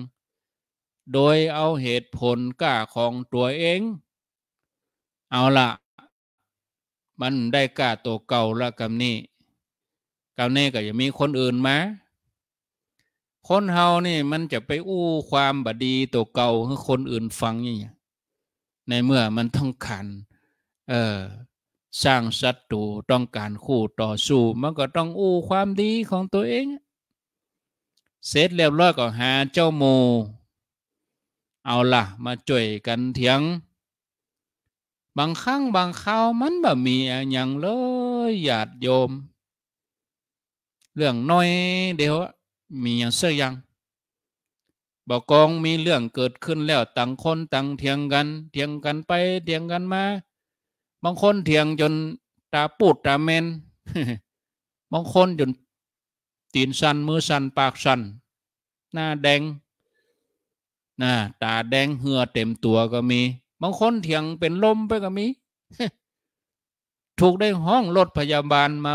โดยเอาเหตุผลกล้าของตัวเอง เอาละมันได้กล้าตัวเก่าละกันนี้กันนี้ก็จะมีคนอื่นมาคนเฮานี่มันจะไปอู้ความบดีตัวเก่าให้คนอื่นฟังอย่างเงี้ยในเมื่อมันต้องขัน เออสร้างศัตรูต้องการคู่ต่อสู้มันก็ต้องอู้ความดีของตัวเองเสร็จเรียบร้อยก็หาเจ้าหมูเอาละมาจ่วยกันเถียง บางครั้งบางคราวมันแบบมีอย่างเลยหยาดโยม เรื่องน้อย เดียว มีอย่างเสียอยังบอกกองมีเรื่องเกิดขึ้นแล้วต่างคนต่างเถียงกันเถียงกันไปเถียงกันมาบางคนเถียงจนตาปูดตาเมนบางคนจนตีนสันมือสัน ปากสันหน้าแดงหน้าตาแดงเหือเต็มตัวก็มี บางคนเถียงเป็นลมไปก็มีถูกได้ห้องรถพยาบาลมา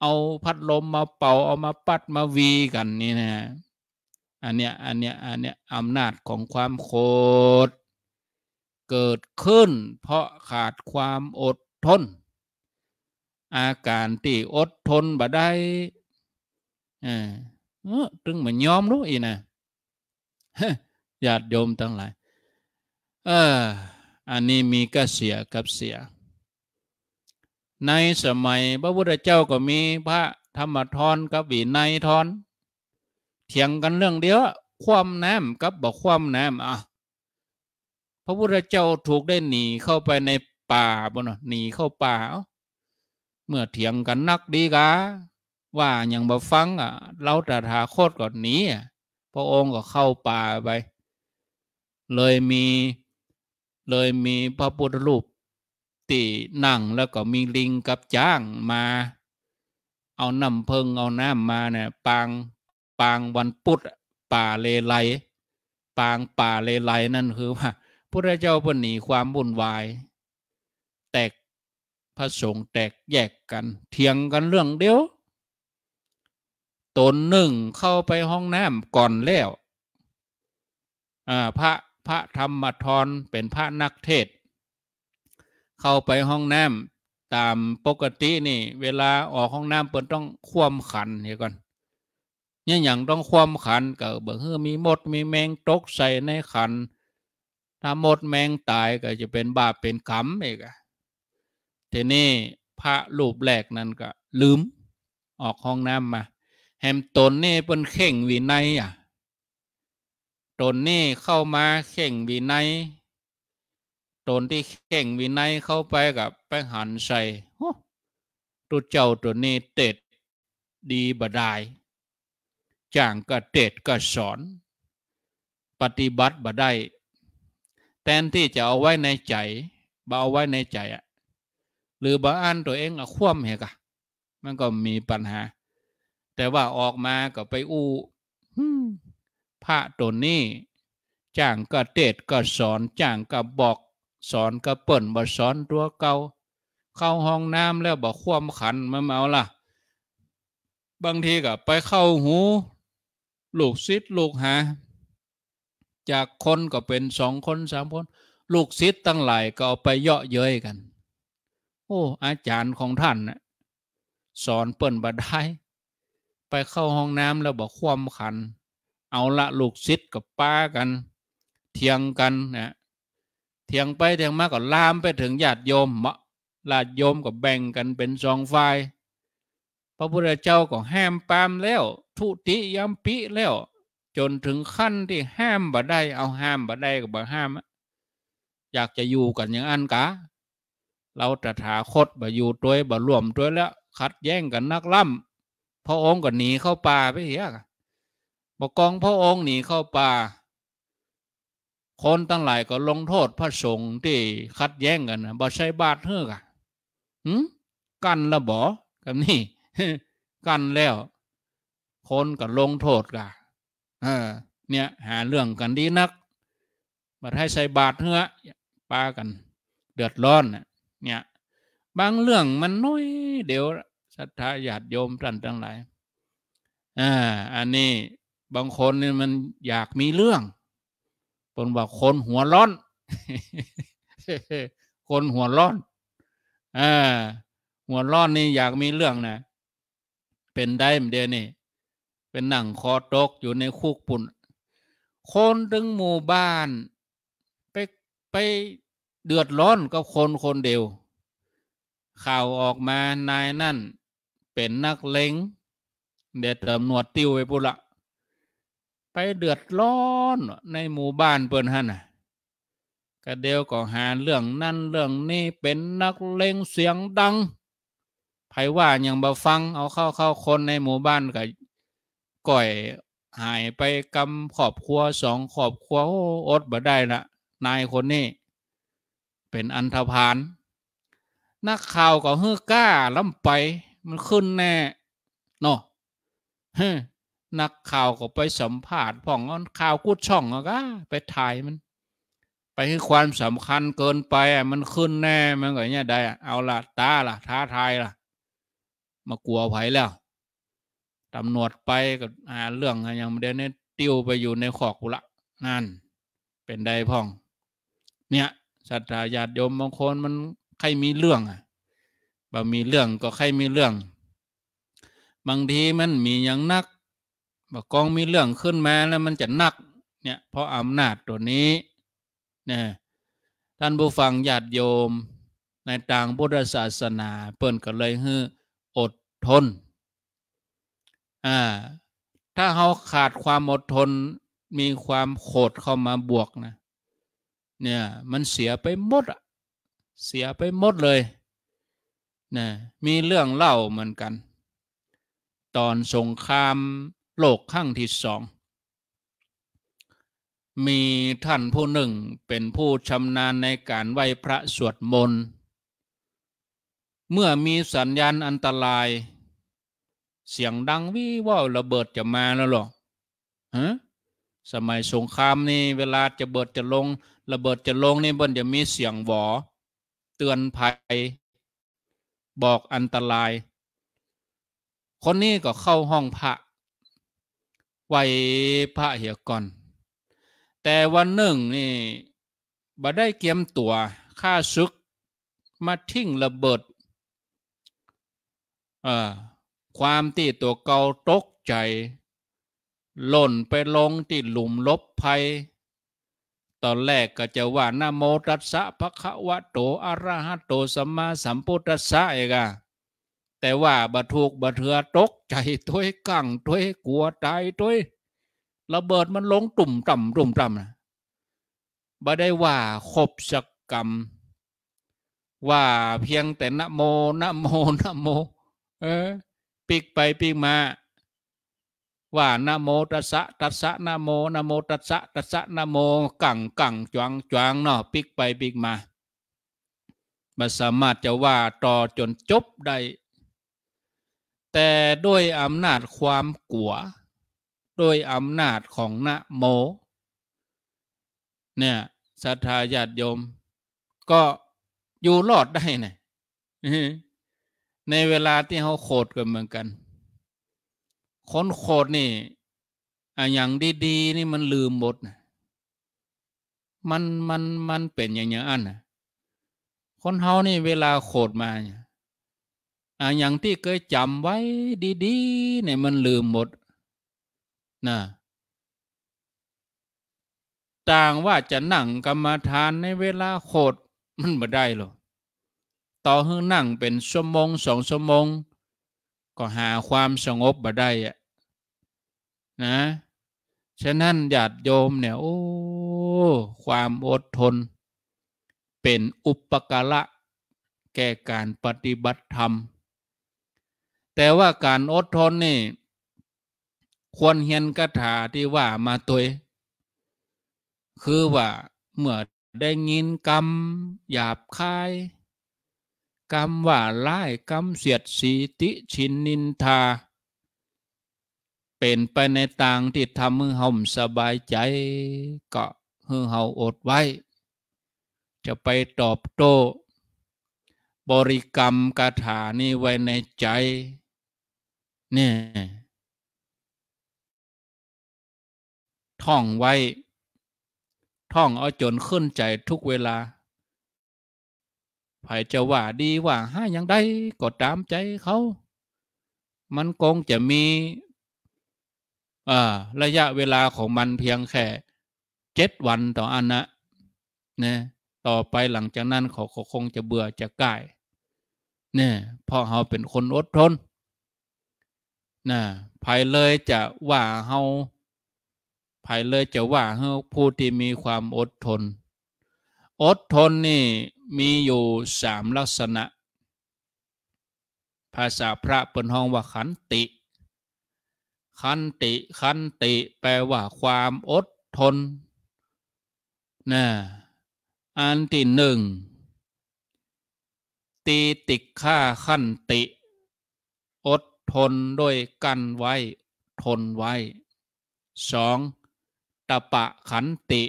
เอาพัดลมมาเป่าเอามาปัดมาวีกัน นี่นะอันเนี้ย อันเนี้ยอันเนี้ยอำนาจของความโคตรเกิดขึ้นเพราะขาดความอดทน อาการที่อดทนบ่ได้เออตึงมันยอมรู้อีนะญาติโยมทั้งหลายเอออันนี้มีก็เสียกับเสีย ในสมัยพระพุทธเจ้าก็มีพระธรรมทรกับวีนัยทรเถียงกันเรื่องเดียว ความน้ำกับบอกความน้ำอ่ะพระพุทธเจ้าถูกได้หนีเข้าไปในป่าบ่เนาะหนีเข้าป่า เมื่อเถียงกันนักดีกา ว่าอย่างบ่ฟังอ่ะเราตถาคตก่อนหนีพระองค์ก็เข้าป่าไป เลยมีเลยมีพระพุทธรูปตีนั่งแล้วก็มีลิงกับจ้างมา เอาน้ำพึ่งเอาน้ำมาเนี่ยปางปางวันพุธป่าเลไลปางป่าเลไลนั่นคือว่าพุทธเจ้าเพืหนีความวุ่นวายแตกพระสงฆ์แตกแยกกันเถียงกันเรื่องเดียว ตนหนึ่งเข้าไปห้องน้ำก่อนแล้วพระพระธรรมทรเป็นพระนักเทศ เข้าไปห้องน้ำตามปกตินี่ เวลาออกห้องน้ำเปิดต้องคว่ำขันเห็นก่อนเนี่ยอย่างต้องคว่ำขันเกิดเบื่อมีมดมีแมงตกใส่ในขันถ้าหมดแมงตายก็จะเป็นบาปเป็นกรรมเองทีนี้พระรูปแรกนั้นก็ ลืมออกห้องน้ำมาแฮมตนนี่เป็นเข่งวินัยอ่ะตนนี่เข้ามาเข่งวินัยตนที่เข่งวินัยเข้าไปกับไปหันใส่ตัวเจ้าตัวนี้เตดดีบดายจ้างก็เตดก็สอน ปฏิบัติบดได้แทนที่จะเอาไว้ในใจบ่เอาไว้ในใจอะหรือบ่อ่านตัวเองอะคว่ำเหรอกะมันก็มีปัญหา แต่ว่าออกมาก็ไปอู้พระตนนี้จ้างก็เตศก็สอนจ้างก็บอกสอนก็เปิ่นบ่สอนตัวเก่าเข้าห้องน้ำแล้วบ่คว่ำขันมาเมาล่ะ บางทีก็ไปเข้าหู ลูกซิดลูกหาจากคนก็เป็นสองคนสามคน ลูกศิษย์ตั้งหลายก็เอาไปเยาะเย้ยกันโอ้อาจารย์ของท่านนะสอนเปิ่นบาดายไปเข้าห้องน้ำแล้วบอกความขัน เอาละลูกศิษย์กับป้ากันเทียงกันนะเทียงไปเทียงมา ก็ลามไปถึงญาติโยมมะญาติโยมก็แบ่งกันเป็นสองฝ่าย พระพุทธเจ้าก็ห้มปามแล้วทุติยามปิแล้วจนถึงขั้นที่ห้ามบ่ได้ เอาห้ามบ่ได้ก็บ่ห้ามอยากจะอยู่กันอย่างอันกะเราตถาคตบ่อยู่ตัวบ่รวมตัวแล้วขัดแย้งกันนักล่ำพระองค์ก็หนีเข้าป่าไปเหี้ยบอกกองพระองค์หนีเข้าป่า คนตั้งหลายก็ลงโทษ พระสงฆ์ที่ขัดแย้งกันนะบ่ใช่บาทเฮือกอะหืมกันละบ่กับนี่กันแล้วคนก็ลงโทษกันเนี่ยหาเรื่องกันดีนักบัดให้ใส่บาตรเหออป้ากัน เดือดร้อนเนี่ยบางเรื่องมันน้อยเดี๋ยวศรัทธาญาติโยมท่านทั้งหลายอ่าอันนี้บางคนนี่มันอยากมีเรื่องคนว่าคนหัวร้อน คนหัวร้อนอ่าหัวร้อนนี่อยากมีเรื่องนะเป็นได้เดี๋ยวนี้เป็นหนังคอตกอยู่ในคุกปุ่น คนดึงหมู่บ้าน ไปไปเดือดร้อนกับคนคนเดียว ข่าวออกมานายนั่นเป็นนักเลงเด็ดตำนวดติ้วไปปุละไปเดือดร้อนในหมู่บ้านเปิ่นฮะน่ะกระเดียวก็หาเรื่องนั่นเรื่องนี้เป็นนักเลงเสียงดังไพว่ายังบ่ฟังเอาเข้าเข้าคนในหมู่บ้านกบก่อยหายไปกำขอบครัวสองขอบครัวอดบ่ได้ละนายคนนี้ เป็นอันธพาลนักข่าวก็ฮือก้า ล้ำไป มันขึ้นแน่เนาะนักข่าวก็ไปสัมภาษณ์ผ่องอนข่าวกูดช่องก็ไปถ่ายมัน ไปให้ความสำคัญเกินไปอ่ะมันขึ้นแน่มันก็เนี่ยได้ เอาละตาละท้าทายละมากลัวไผแล้วตำรวจไปกับเรื่องอย่างเดียวนี้ติวไปอยู่ในขอกุละนั่นเป็นใดพ่อง เนี่ยศรัทธาญาติโยมบางคนมันใครมีเรื่องอ่ะบ่ มีเรื่องก็ใครมีเรื่อง บางทีมันมีอย่างนักบ่กองมีเรื่องขึ้นมาแล้วมันจะนัก เนี่ย เพราะอำนาจตัวนี้ เนี่ยท่านผู้ฟังญาติโยมในต่างพุทธศาสนาเปิ่นก็เลยฮืออดทนอ่าถ้าเขาขาดความอดทนมีความโขดเข้ามาบวกนะเนี่ยมันเสียไปหมดอะเสียไปหมดเลยนะมีเรื่องเล่าเหมือนกัน ตอนสงครามโลกครั้งที่สอง มีท่านผู้หนึ่งเป็นผู้ชำนาญในการไหวพระสวดมนต์เมื่อมีสัญญาณอันตรายเสียงดังวิว่าระเบิดจะมาแล้วหรอฮะสมัยสงครามนี่ เวลาจะเบิดจะลง ระเบิดจะลงนี่บนจะมีเสียงหวอเตือนภัย บอกอันตราย คนนี้ก็เข้าห้องพระไหวพระเหียก่อน แต่วันหนึ่งนี่บ่ได้เกียมตัวข่าซึกมาทิ้งระเบิดอ่าความที่ตัวเกาตกใจหล่นไปลงที่หลุมลบภัย ตอนแรกก็จะว่านโมตัสสะภะคะวะโตอะระหะโตสัมมาสัมพุทธัสสะเองอะแต่ว่าบะถูกบะเถือตกใจตัวกั้งตัวกลัวตายตัวระเบิดมันลงตุ่มต่ำตุ่มต่ำนะบ่ได้ว่า ขบสกรรม ว่าเพียงแต่นะโมนะโมนะโม เออปีกไปปีกมา ว่านาโมตัสสะตัสสะนาโมนาโมตัสสะตัสสะนาโมกังกังจวงจวงเนาะปีกไปปีกมามันสามารถจะว่าต่อจนจบได้ แต่ด้วยอำนาจความกลัวด้วยอำนาจของนะโม เนี่ยศรัทธาญาติโยม ก็อยู่รอดได้ไงในเวลาที่เขาโขดก็เหมือนกัน คนโขดนี่อย่างดี ๆ นี่มันลืมหมดนะมันมันมันเป็นอย่างอย่างอันนะคนเฮานี่เวลาโขดมาน่อย่างที่เคยจำไว้ดีๆเนี่ยมันลืมหมดนะต่างว่าจะนั่งกรรมฐานในเวลาโขดมันไม่ได้หรอกต่อให้นั่งเป็นชั่วโมงสองชั่วโมง ก็หาความสงบมาได้ นะ ฉะนั้นญาติโยมเนี่ยโอ้ความอดทน เป็นอุปการะแก่การปฏิบัติธรรม แต่ว่าการอดทนนี่ควรเห็นคาถาที่ว่ามาตัวคือว่าเมื่อได้ยินกรรม หยาบคายกรรมว่าไล่กรรมเสียดสีติชินนินทา เป็นไปในต่างที่ทำมือห่มสบายใจ ก็ฮือเฮาอดไว้ จะไปตอบโต้ บริกรรมคาถานี่ไว้ในใจ เนี่ยท่องไว้ ท่องเอาจนขึ้นใจทุกเวลาไผจะว่าดีว่าห้ายังได้ก็ตามใจเขา มันคงจะมีระยะเวลาของมันเพียงแค่เจ็ดวันต่ออันนะนะต่อไปหลังจากนั้นเขาคงจะเบื่อจะก่ายเนี่ยพราะเขาเป็นคนอดทนนะภายเลยจะว่าเขาภายเลยจะว่าเขาผู้ที่มีความอดทนอดทนนี่มีอยู่สามลักษณะ ภาษาพระเป็นห้องว่าขันติ ขันติ ขันติแปลว่าความอดทนนะอันที่หนึ่ง ตีติฆ่าขันติ อดทนด้วยกันไว้ ทนไว้สองตะปะขันติ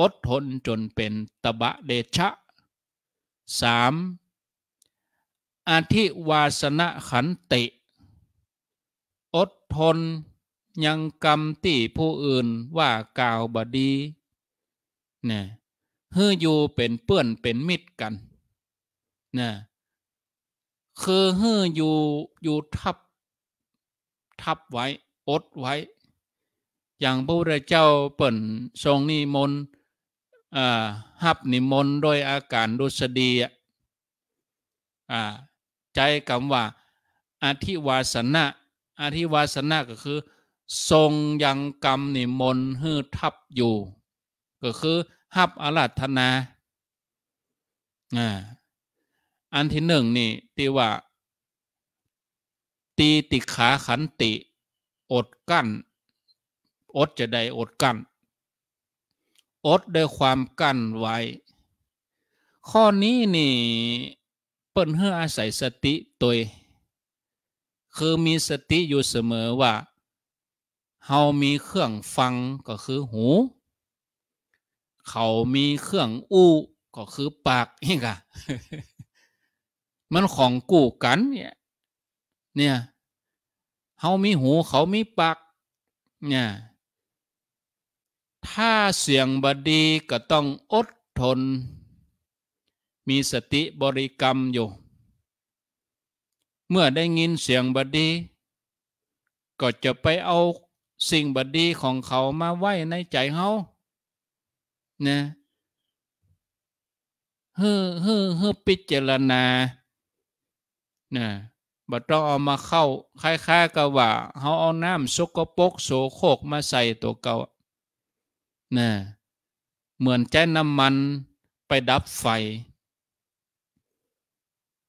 อดทนจนเป็นตบะเดชะ 3. อาธิวาสนะขันติ อดทนยังกรรมที่ผู้อื่นว่ากล่าวบดีเนี่ยฮืออยู่เป็นเปื่อนเป็นมิตรกันเนี่ยคือฮืออยู่อยู่ทับ ทับไว้อดไว้ อย่างพระพุทธเจ้าเปิ่นทรงนิมนต์ฮับนิมนต์ โดยอาการดุษฎีอ่าใจคำว่าอธิวาสนะอธิวาสนะก็คือ ทรงยังกรรมนิมนต์ฮื้อทับอยู่ ก็คือฮับอารัธนา อันที่หนึ่งนี่ตีว่า ตีติขาขันติ อดกั้น อดจะไดอดกั้นอดด้วยความกั้นไว้ ข้อนี้นี่ เปิ้นเพื่ออาศัยสติตัวคือมีสติอยู่เสมอว่าเฮามีเครื่องฟังก็คือหู เขามีเครื่องอู้ก็คือปากนี่ค่ะมันของกู่กัน เนี่ยเนี่ยเฮามีหูเขามีปากเนี่ยถ้าเสียงบดีก็ต้องอดทน มีสติบริกรรมอยู่ เมื่อได้ยินเสียงบดีก็จะไปเอาสิ่งบดีของเขามาไว้ในใจเขานะ เฮ้อเฮ้อเฮ้อพิจารณานะบัต้องเอามาเข้าคล้ายๆกับว่าเขาเอาน้ำสกปรกโสโคกมาใส่ตัวเก่านะเหมือนแจ้น้ำมันไปดับไฟ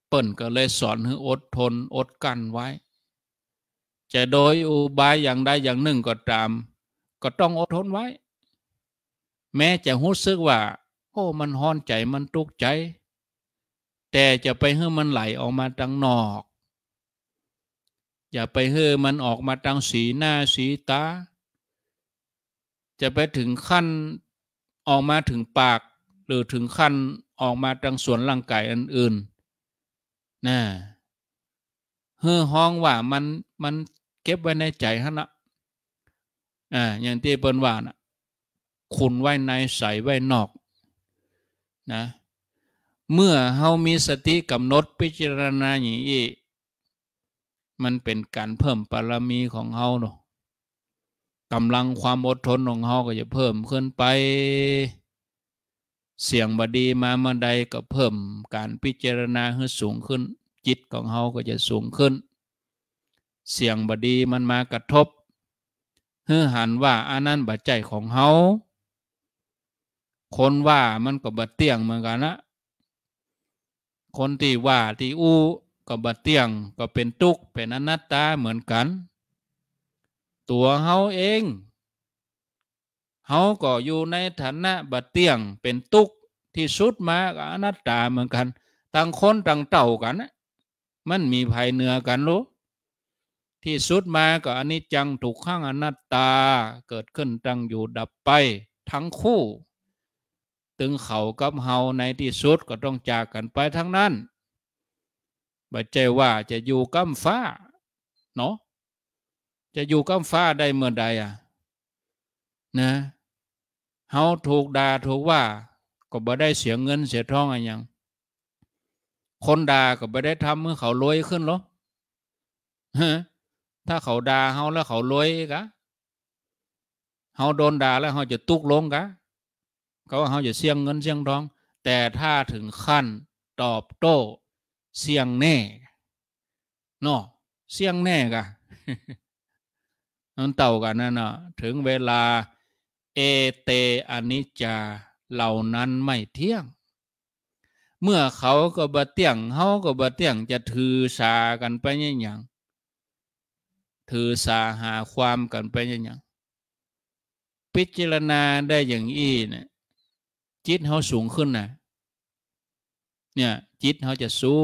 เปิ่นก็เลยสอนให้อดทนอดกั้นไว้ จะโดยอุบายอย่างใดอย่างหนึ่งก็ตาม ก็ต้องอดทนไว้ แม้จะรู้สึกว่า โอ้มันห้อนใจมันทุกข์ใจ แต่จะไปให้มันไหลออกมาทางนอกอย่าไปให้มันออกมาทางสีหน้าสีตาจะไปถึงขั้นออกมาถึงปาก หรือถึงขั้นออกมาทางส่วนร่างกายอันอื่นนะเฮ่อห้องว่ามันมันเก็บไว้ในใจฮะนะอ่าอย่างที่เปิ้นว่านะคุณไว้ในใสไว้นอกนะเมื่อเฮามีสติกำหนดพิจารณาอย่างนี้มันเป็นการเพิ่มปารมีของเฮาเนาะกำลังความอดทนของเขาก็จะเพิ่มขึ้นไป เสียงบดีมาเมื่อใดก็เพิ่มการพิจารณาให้สูงขึ้น จิตของเขาก็จะสูงขึ้น เสียงบดีมันมากระทบเฮือหันว่าอันนั้นบาดใจของเขาคนว่ามันก็บัดเตียงเหมือนกันนะคนที่ว่าที่อู้ก็บัดเตียงก็เป็นทุกข์เป็นอนัตตาเหมือนกันตัวเฮาเองเฮาก็อยู่ในฐานะ บัดเตียงเป็นตุกที่สุดมากอนัตตาเหมือนกัน ต่างคนต่างเต่ากันนะ มันมีภัยเนื้อกันรู้ที่สุดมากับอนิจจังถูกข้างอนัตตาเกิดขึ้นตั้งอยู่ดับไป ทั้งคู่ ตึงเขากับเฮาในที่สุดก็ต้องจากกันไปทั้งนั้น บัดเจว่าจะอยู่กับมฟ้า เนาะจะอยู่กับฟ้าได้เมื่อใดอ่ะนะ เฮาถูกด่าถูกว่า ก็บ่ได้เสียเงินเสียทองอะไรยัง คนด่าก็บ่ได้ทำเมื่อเขารวยขึ้นหรอกถ้าเขาด่าเฮาแล้วเขารวยกะ เฮาโดนด่าแล้วเฮาจะตุกลงกะ เขาว่าเฮาจะเสี่ยงเงินเสี่ยงทอง แต่ถ้าถึงขั้น ตอบโต้ เสี่ยงแน่นอเสี่ยงแน่กะนันเต่ากันนั่นนะถึงเวลาเอเตอนิจจาเหล่านั้นไม่เที่ยง เมื่อเขาก็บะเที่ยงเขาก็บะเที่ยงจะถือสากันไปยังยางถือสาหาความกันไปยังยางพิจารณาได้อย่างอี้เนี่ยจิตเขาสูงขึ้นนะเนี่ยจิตเขาจะสู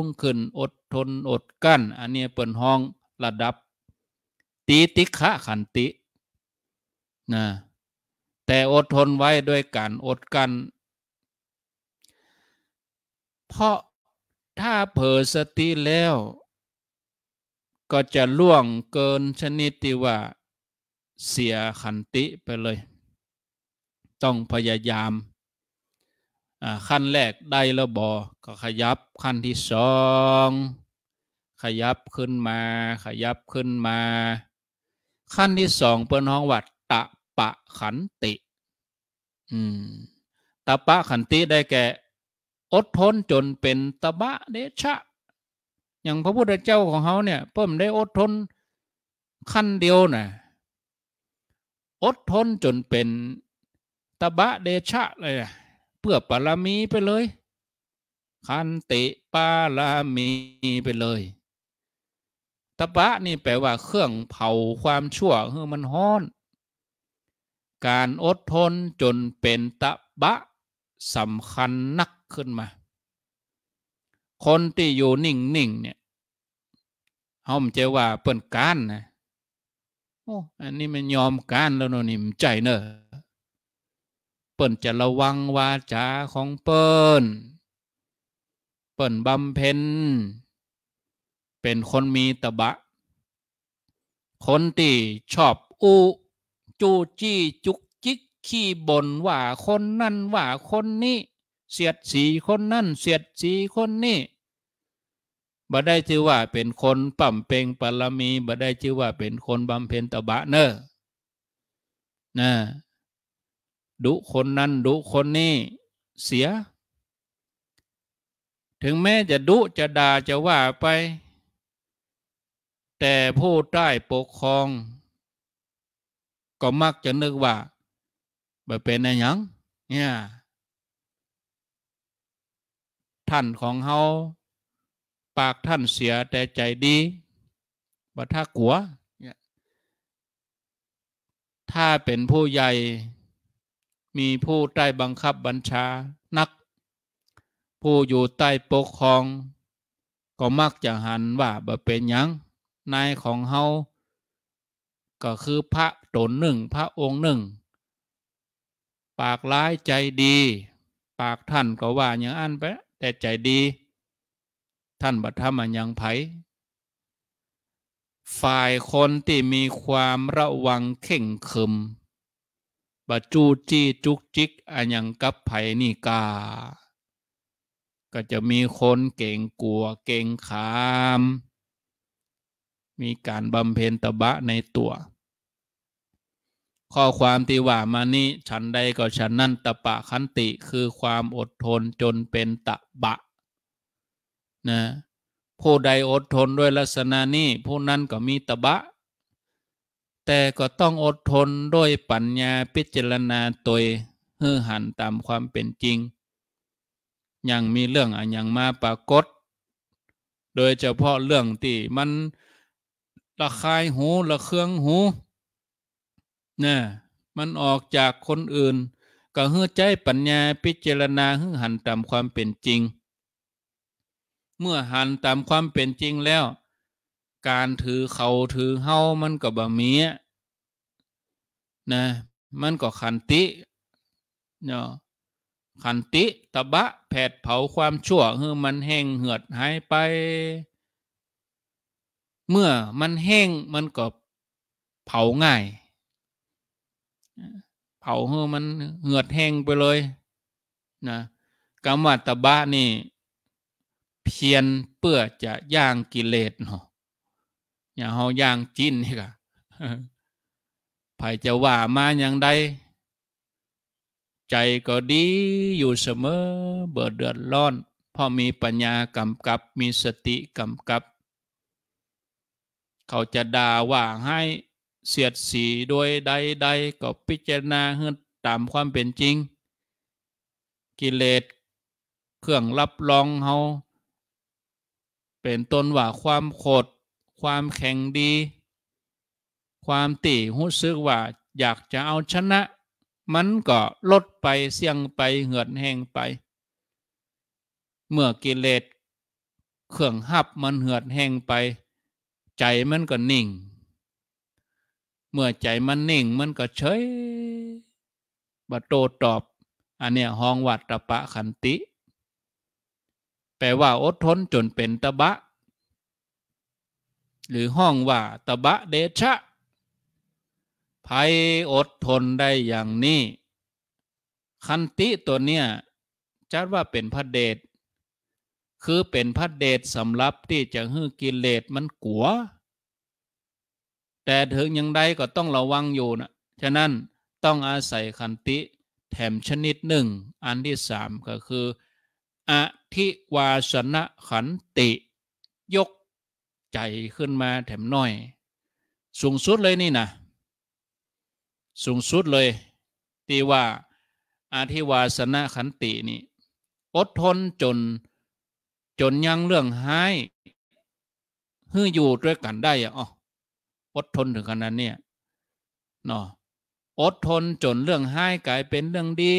งขึ้น อดทนอดกั้นอันนี้เปิดห้องระดับติติขะขันตินะแต่อดทนไว้ด้วยการอดกัน เพราะถ้าเผลอสติแล้ว ก็จะล่วงเกินชนิดที่ว่าเสียขันติไปเลย ต้องพยายาม ขั้นแรกได้แล้วบอก็ขยับขั้นที่สองขยับขึ้นมา ขยับขึ้นมาขั้นที่สองเปิ้นห้องวัดตะปะ ขันติ อืมตะปะ ขันติได้แก่อดทนจนเป็นตะบะเดชะ อย่างพระพุทธเจ้าของเขาเนี่ย เพิ่มได้อดทนขั้นเดียวนะอดทนจนเป็นตะบะเดชะ เลยเพื่อปารามีไปเลย ขันติปารามีไปเลยตะบะนี่แปลว่าเครื่องเผาความชั่วเฮ้มันฮ้อน การอดทนจนเป็นตะบะสำคัญนักขึ้นมา คนที่อยู่นิ่ง ๆเนี่ยเอาเจว่าเปิ่นการนะโอ้อันนี้มันยอมการแล้วเนาะนี่มใจเนอะเปิ่นจะระวังวาจาของเปิ่นเปิ่นบำเพ็ญเป็นคนมีตะบะ คนที่ชอบอูจูจี้ จุกจิกขี้บ่นว่าคนนั่นว่าคนนี้เสียดสีคนนั่นเสียดสีคนนี้ บ่ได้ชื่อว่าเป็นคนปั่มเปงปารมี บ่ได้ชื่อว่าเป็นคนบำเพ็ญตบะเนอนะดุคนนั้นดุคนนี้เสีย ถึงแม้จะดุจะด่าจะว่าไปแต่ผู้ใต้ปกครอง ก็มักจะนึกว่าบ่เป็นอะไรยังเนี่ยท่านของเฮาปากท่านเสียแต่ใจดีบ่ท่ากัวเนี่ยถ้าเป็นผู้ใหญ่มีผู้ใต้บังคับบัญชานัก ผู้อยู่ใต้ปกครอง ก็มักจะหันว่าบ่เป็นยังนายของเฮาก็คือพระตนหนึ่งพระองค์หนึ่ง ปากร้ายใจดี ปากท่านก็ว่าอย่างอันไปแต่ใจดี ท่านบัตรมันยังไผฝ่ายคนที่มีความระวังเข่งขึมบัจูจี้จุกจิกอันยังกับไผนี่กา ก็จะมีคนเก่งกลัวเก่งขามมีการบำเพ็ญตบะในตัว ข้อความที่ว่ามานี้ฉันใดก็ฉันนั่นตะปะคันติคือความอดทนจนเป็นตะบะนะ ผู้ใดอดทนด้วยลักษณะนี้ผู้นั้นก็มีตะบะ แต่ก็ต้องอดทนด้วยปัญญาพิจารณาตัวเืือหันตามความเป็นจริง ยังมีเรื่องอันยังมาปรากฏ โดยเฉพาะเรื่องที่มันระคายหูระเครื่องหูนะมันออกจากคนอื่นก็เฮือใจปัญญาพิจารณาหืือหันตามความเป็นจริง เมื่อหันตามความเป็นจริงแล้ว การถือเขาถือเฮา มันก็บ่มีนะมันก็ขันติเนาะขันติตะบะแผดเผาความชั่วเฮือมันแห้งเหือดหายไปเมื่อมันแห้งมันก็เผาง่าย เผาเฮมันเหือดแห้งไปเลยนะกรรมตบะนี่ เพียนเพื่อจะย่างกิเลสเนาะอย่าเฮาย่างจิ้นนี่กะไยจะว่ามาอย่างใดใจก็ดีอยู่เสมอเบิดเดือดร้อนพอมีปัญญากำกับ มีสติกำกับเขาจะด่าว่าให้เสียดสีโดยใด ใด ก็พิจารณาให้ตามความเป็นจริง กิเลสเครื่องรับรองเฮาเป็นต้นว่าความโคดความแข็งดี ความตีหุ้ซึกว่าอยากจะเอาชนะ มันก็ลดไปเสี่ยงไปเหือดแห้งไป เมื่อกิเลสเครื่องหับมันเหือดแห้งไปใจมันก็นิ่ง เมื่อใจมันนิ่งมันก็เฉยบาโตตอบ อันเนี้ยหองวัดตะปะขันติ แปลว่าอดทนจนเป็นตะบะ หรือห้องว่าตะบะเดชะภัยอดทนได้อย่างนี้ ขันติตัวเนี้ยจัดว่าเป็นพระเดชคือเป็นพระเดชสำรับที่จะหื้อกิเลสมันกัว แต่ถึงอย่างใดก็ต้องระวังอยู่นะฉะนั้นต้องอาศัยคันติ แถมชนิดหนึ่ง อันที่สามก็คือ อธิวาสนะขันติ ยกใจขึ้นมาแถมน้อย สูงสุดเลยนี่นะสูงสุดเลยที่ว่า อธิวาสนะขันตินี่ อดทนจนจนยังเรื่องหายฮื้ออยู่ด้วยกันได้อ๋ออดทนถึงขนาดนี้เนาะอดทนจนเรื่องหายกลายเป็นเรื่องดี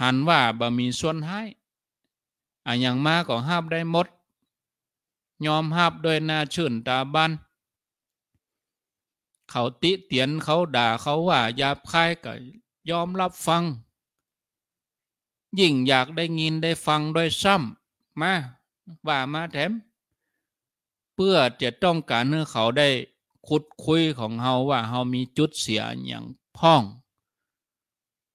หันว่าบะมีส่วนหายอะย่างมากก็ห้ามได้หมด ยอมห้ามดยหน้าชื่นตาบัน เขาติเตียนเขาด่าเขาว่ายาบคายก็ยอมรับฟัง ยิ่งอยากได้ยินได้ฟังด้วยซ้ำมา ว่ามาแถม เพื่อจะต้องการให้เขาได้คุดคุยของเขาว่าเขามีจุดเสียอย่างพ่อง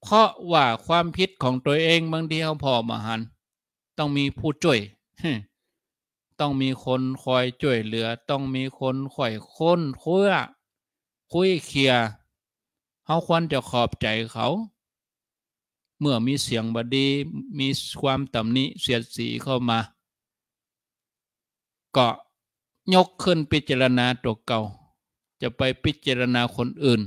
เพราะว่าความพิดของตัวเองบางทีเขาพอมาหัน ต้องมีผู้ช่วยต้องมีคนคอยช่วยเหลือ ต้องมีคนคอยค้นคุยคุยเคลียเขาควรจะขอบใจเขาเมื่อมีเสียงบดี มีความตำหนิเสียดสีเข้ามา ก็ ยกขึ้นพิจารณาตัวเก่า จะไปพิจารณาคนอื่น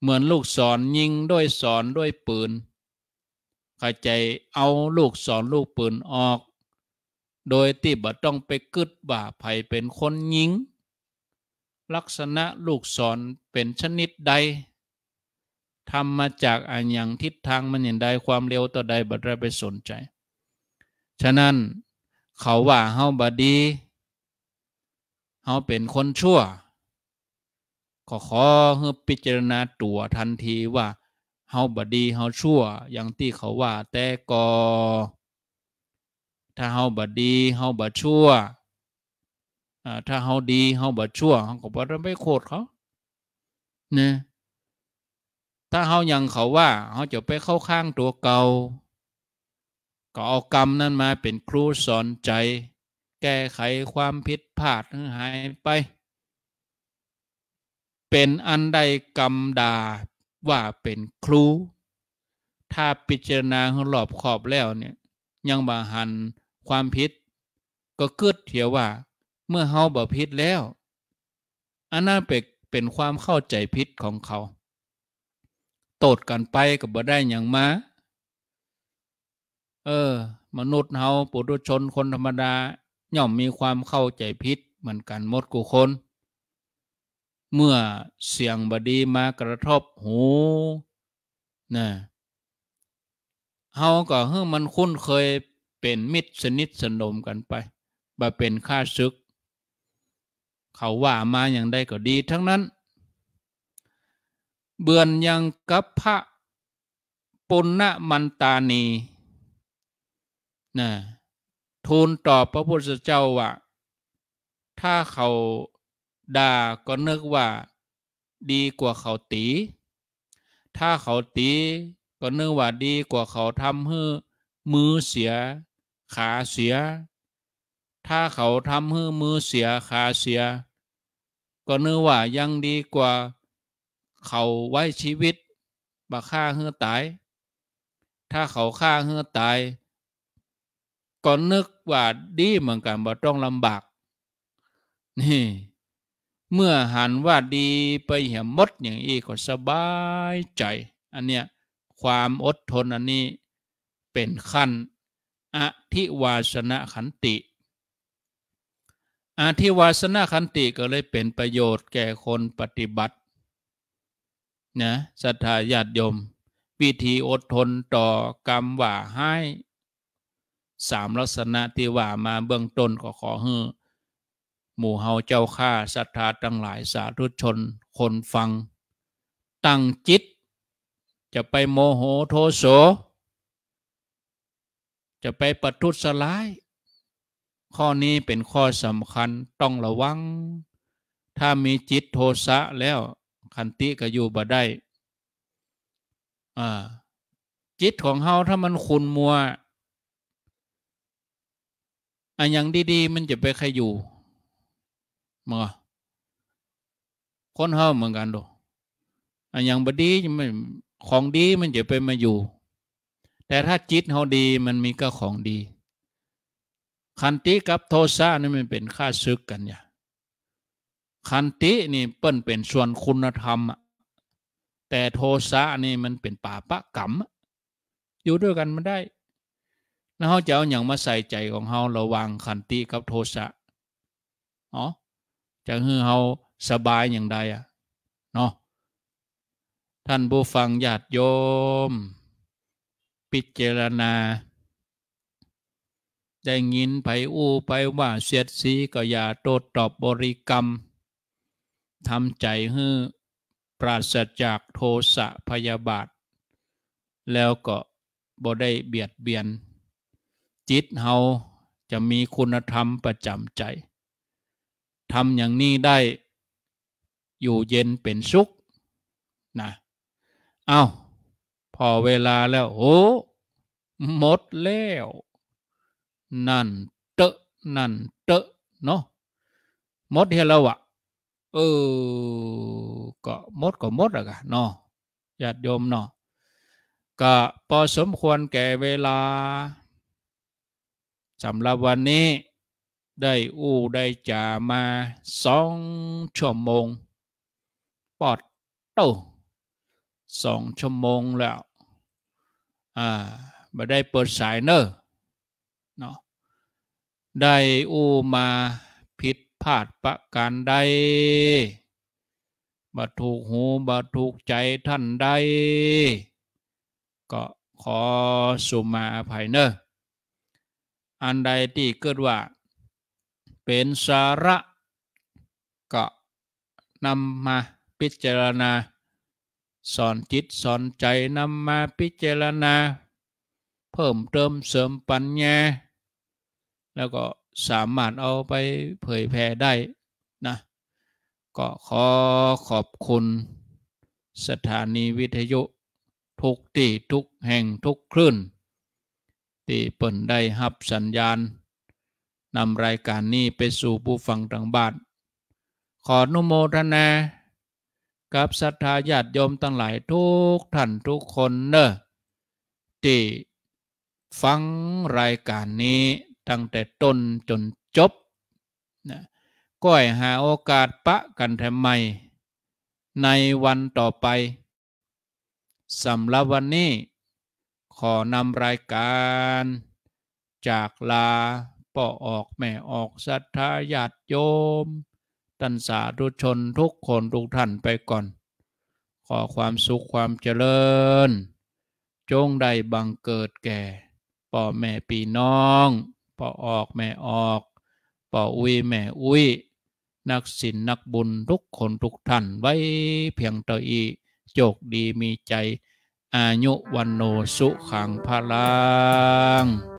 เหมือนลูกศรยิงด้วยศรด้วยปืนข้าใจเอาลูกศรลูกปืนออก โดยที่บ่ต้องไปกึดบ่าไยเป็นคนยิง ลักษณะลูกศรเป็นชนิดใดทำมาจากอันอย่างทิศทางมันอย่างใดความเร็วต่อใดบัดรไปสนใจ ฉะนั้นเขาว่าเฮาบาดี เฮาเป็นคนชั่ว ขอขอเพื่อพิจารณาตัวทันทีว่าเฮาบาดีเฮาชั่ว อย่างที่เขาว่า แต่ก็ถ้าเฮาบาดีเฮาบาชั่วถ้าเฮาดีเฮาบาชั่วเขาก็บ่ได้ไปโคตรเขาเนี่ยถ้าเขายังเขาว่าเขาจะไปเข้าข้างตัวเก่าก็เอากรรมนั้นมาเป็นครูสอนใจ แก้ไขความผิดพลาดหายไป เป็นอันใดกรรมดาว่าเป็นครู ถ้าพิจารณาหลอบขอบแล้วเนี่ยยังบาหันความผิดก็เกิดเถียวว่าเมื่อเฮาบ่ผิดแล้วอันนั้ปนเป็นความเข้าใจผิดของเขาตดกันไปกับบ่ได้อย่างมา เออ มนุษย์เฮาปุถุชนคนธรรมดา ย่อมมีความเข้าใจพิษเหมือนกันหมดกูคนเมื่อเสียงบดีมากระทบหูนะเฮาก็เฮ้มันคุ้นเคยเป็นมิตรสนิทสนมกันไป บ่เป็นข้าศึก เขาว่ามาอย่างใดก็ดีทั้งนั้นเบือนยังกัปพระปุณณมันตานีนะทูลตอบพระพุทธเจ้าว่าถ้าเขาด่าก็นึกว่า ดีกว่าเขาตี ถ้าเขาตีก็นึกว่าดีกว่าเขาทำให้มือเสีย ขาเสีย ถ้าเขาทำให้มือเสียขาเสีย ก็นึกว่ายังดีกว่าเขาไว้ชีวิตบาฆ่าเฮือตาย ถ้าเขาฆ่าเฮือตาย ก็นึกว่า ดีเหมือนกันบ่ต้องลำบากนี่ เมื่อหันว่าดีไปเหี่ยมดอย่างอีก็สบายใจ อันเนี้ยความอดทนอันนี้ เป็นขั้น อธิวาสนขันติ อธิวาสนขันติก็เลยเป็นประโยชน์แก่คนปฏิบัตินะศรัทธาญาติโยม วิธีอดทนต่อกรรมว่าให้สามลักษณะที่ว่ามาเบื้องต้นก็ขอให้หมู่เฮาเจ้าข้าศรัทธาทั้งหลายสาธุชนคนฟังตั้งจิต จะไปโมโหโทโส จะไปประทุษร้าย ข้อนี้เป็นข้อสำคัญต้องระวัง ถ้ามีจิตโทสะแล้วขันติก็อยู่บ่ได้อ่า จิตของเฮาถ้ามันขุนมัวอันอย่างดีๆมันจะไปใครอยู่มาคนเฮาเหมือนกันดอกอันอย่างบดีมันของดีมันจะไปมาอยู่ แต่ถ้าจิตเฮาดีมันมีก็ของดีขันติกับโทสะนี่มันเป็นค่าซึกกันอย่าคันตินี่เปิ้นเป็นส่วนคุณธรรม แต่โทสะนี่มันเป็นป่าปะกรรม อยู่ด้วยกันมันได้ แล้วเขาจะเอาอย่างมาใส่ใจของเขาระวังขันติกับโทสะอ๋อจะให้เขาสบายอย่างใด อ่ะเนาะท่านผู้ฟังญาติโยมพิจารณา ได้ยินไปอู้ไปว่าเสียดสีก็อย่าโตตอบบริกรรมทำใจให้ปราศจากโทสะพยาบาท แล้วก็บ่ได้เบียดเบียน จิตเฮาจะมีคุณธรรมประจำใจทำอย่างนี้ได้ อยู่เย็นเป็นสุขนะเอา้า พอเวลาแล้วโอ้หมดแล้ว นั่นเตะ นั่นเตะ เนาะหมดเฮรลวะเออก็มดก็มดอะกะเนาะญาติโยมเนาะก็พอสมควรแก่เวลาสำหรับวันนี้ได้อู้ได้จ่ามาสองชั่วโมงปอดเต้าสองชั่วโมงแล้ว อ่าไม่ได้เปิดสายเนอะเนาะได้อู้มาพลาดประการใดบัถูกหูบัถูกใจท่านใด ก็ขอสุมาภัยเนออันใดที่เกิดว่า เป็นสาระ ก็นำมาพิจารณา สอนจิต สอนใจนำมาพิจารณา เพิ่มเติมเสริมปัญญาแล้วก็สามารถเอาไปเผยแพร่ได้นะก็ขอขอบคุณสถานีวิทยุทุกที่ทุกแห่งทุกคลื่นที่เปิดได้หับสัญญาณนำรายการนี้ไปสู่ผู้ฟังทางบ้านขอนุโมทนากับศรัทธาญาติโยมทั้งหลายทุกท่านทุกคนเนอะที่ฟังรายการนี้ตั้งแต่ต้นจนจบนะก้อยหาโอกาสปะกันทำไมในวันต่อไป สำหรับวันนี้ขอนำรายการ จากลาป่อออกแม่ออกสัทธาญาติโยม ตันสาธุชนทุกคน ทุกท่านไปก่อน ขอความสุขความเจริญจงได้บังเกิดแก่ป่อแม่ปีน้องปอออกแม่ออกปออุ้ยแม่อุ้ยนักศิลนักบุญทุกคนทุกท่านไว้ เพียงเตอี โจกดีมีใจ อายุวันโนสุขังพลัง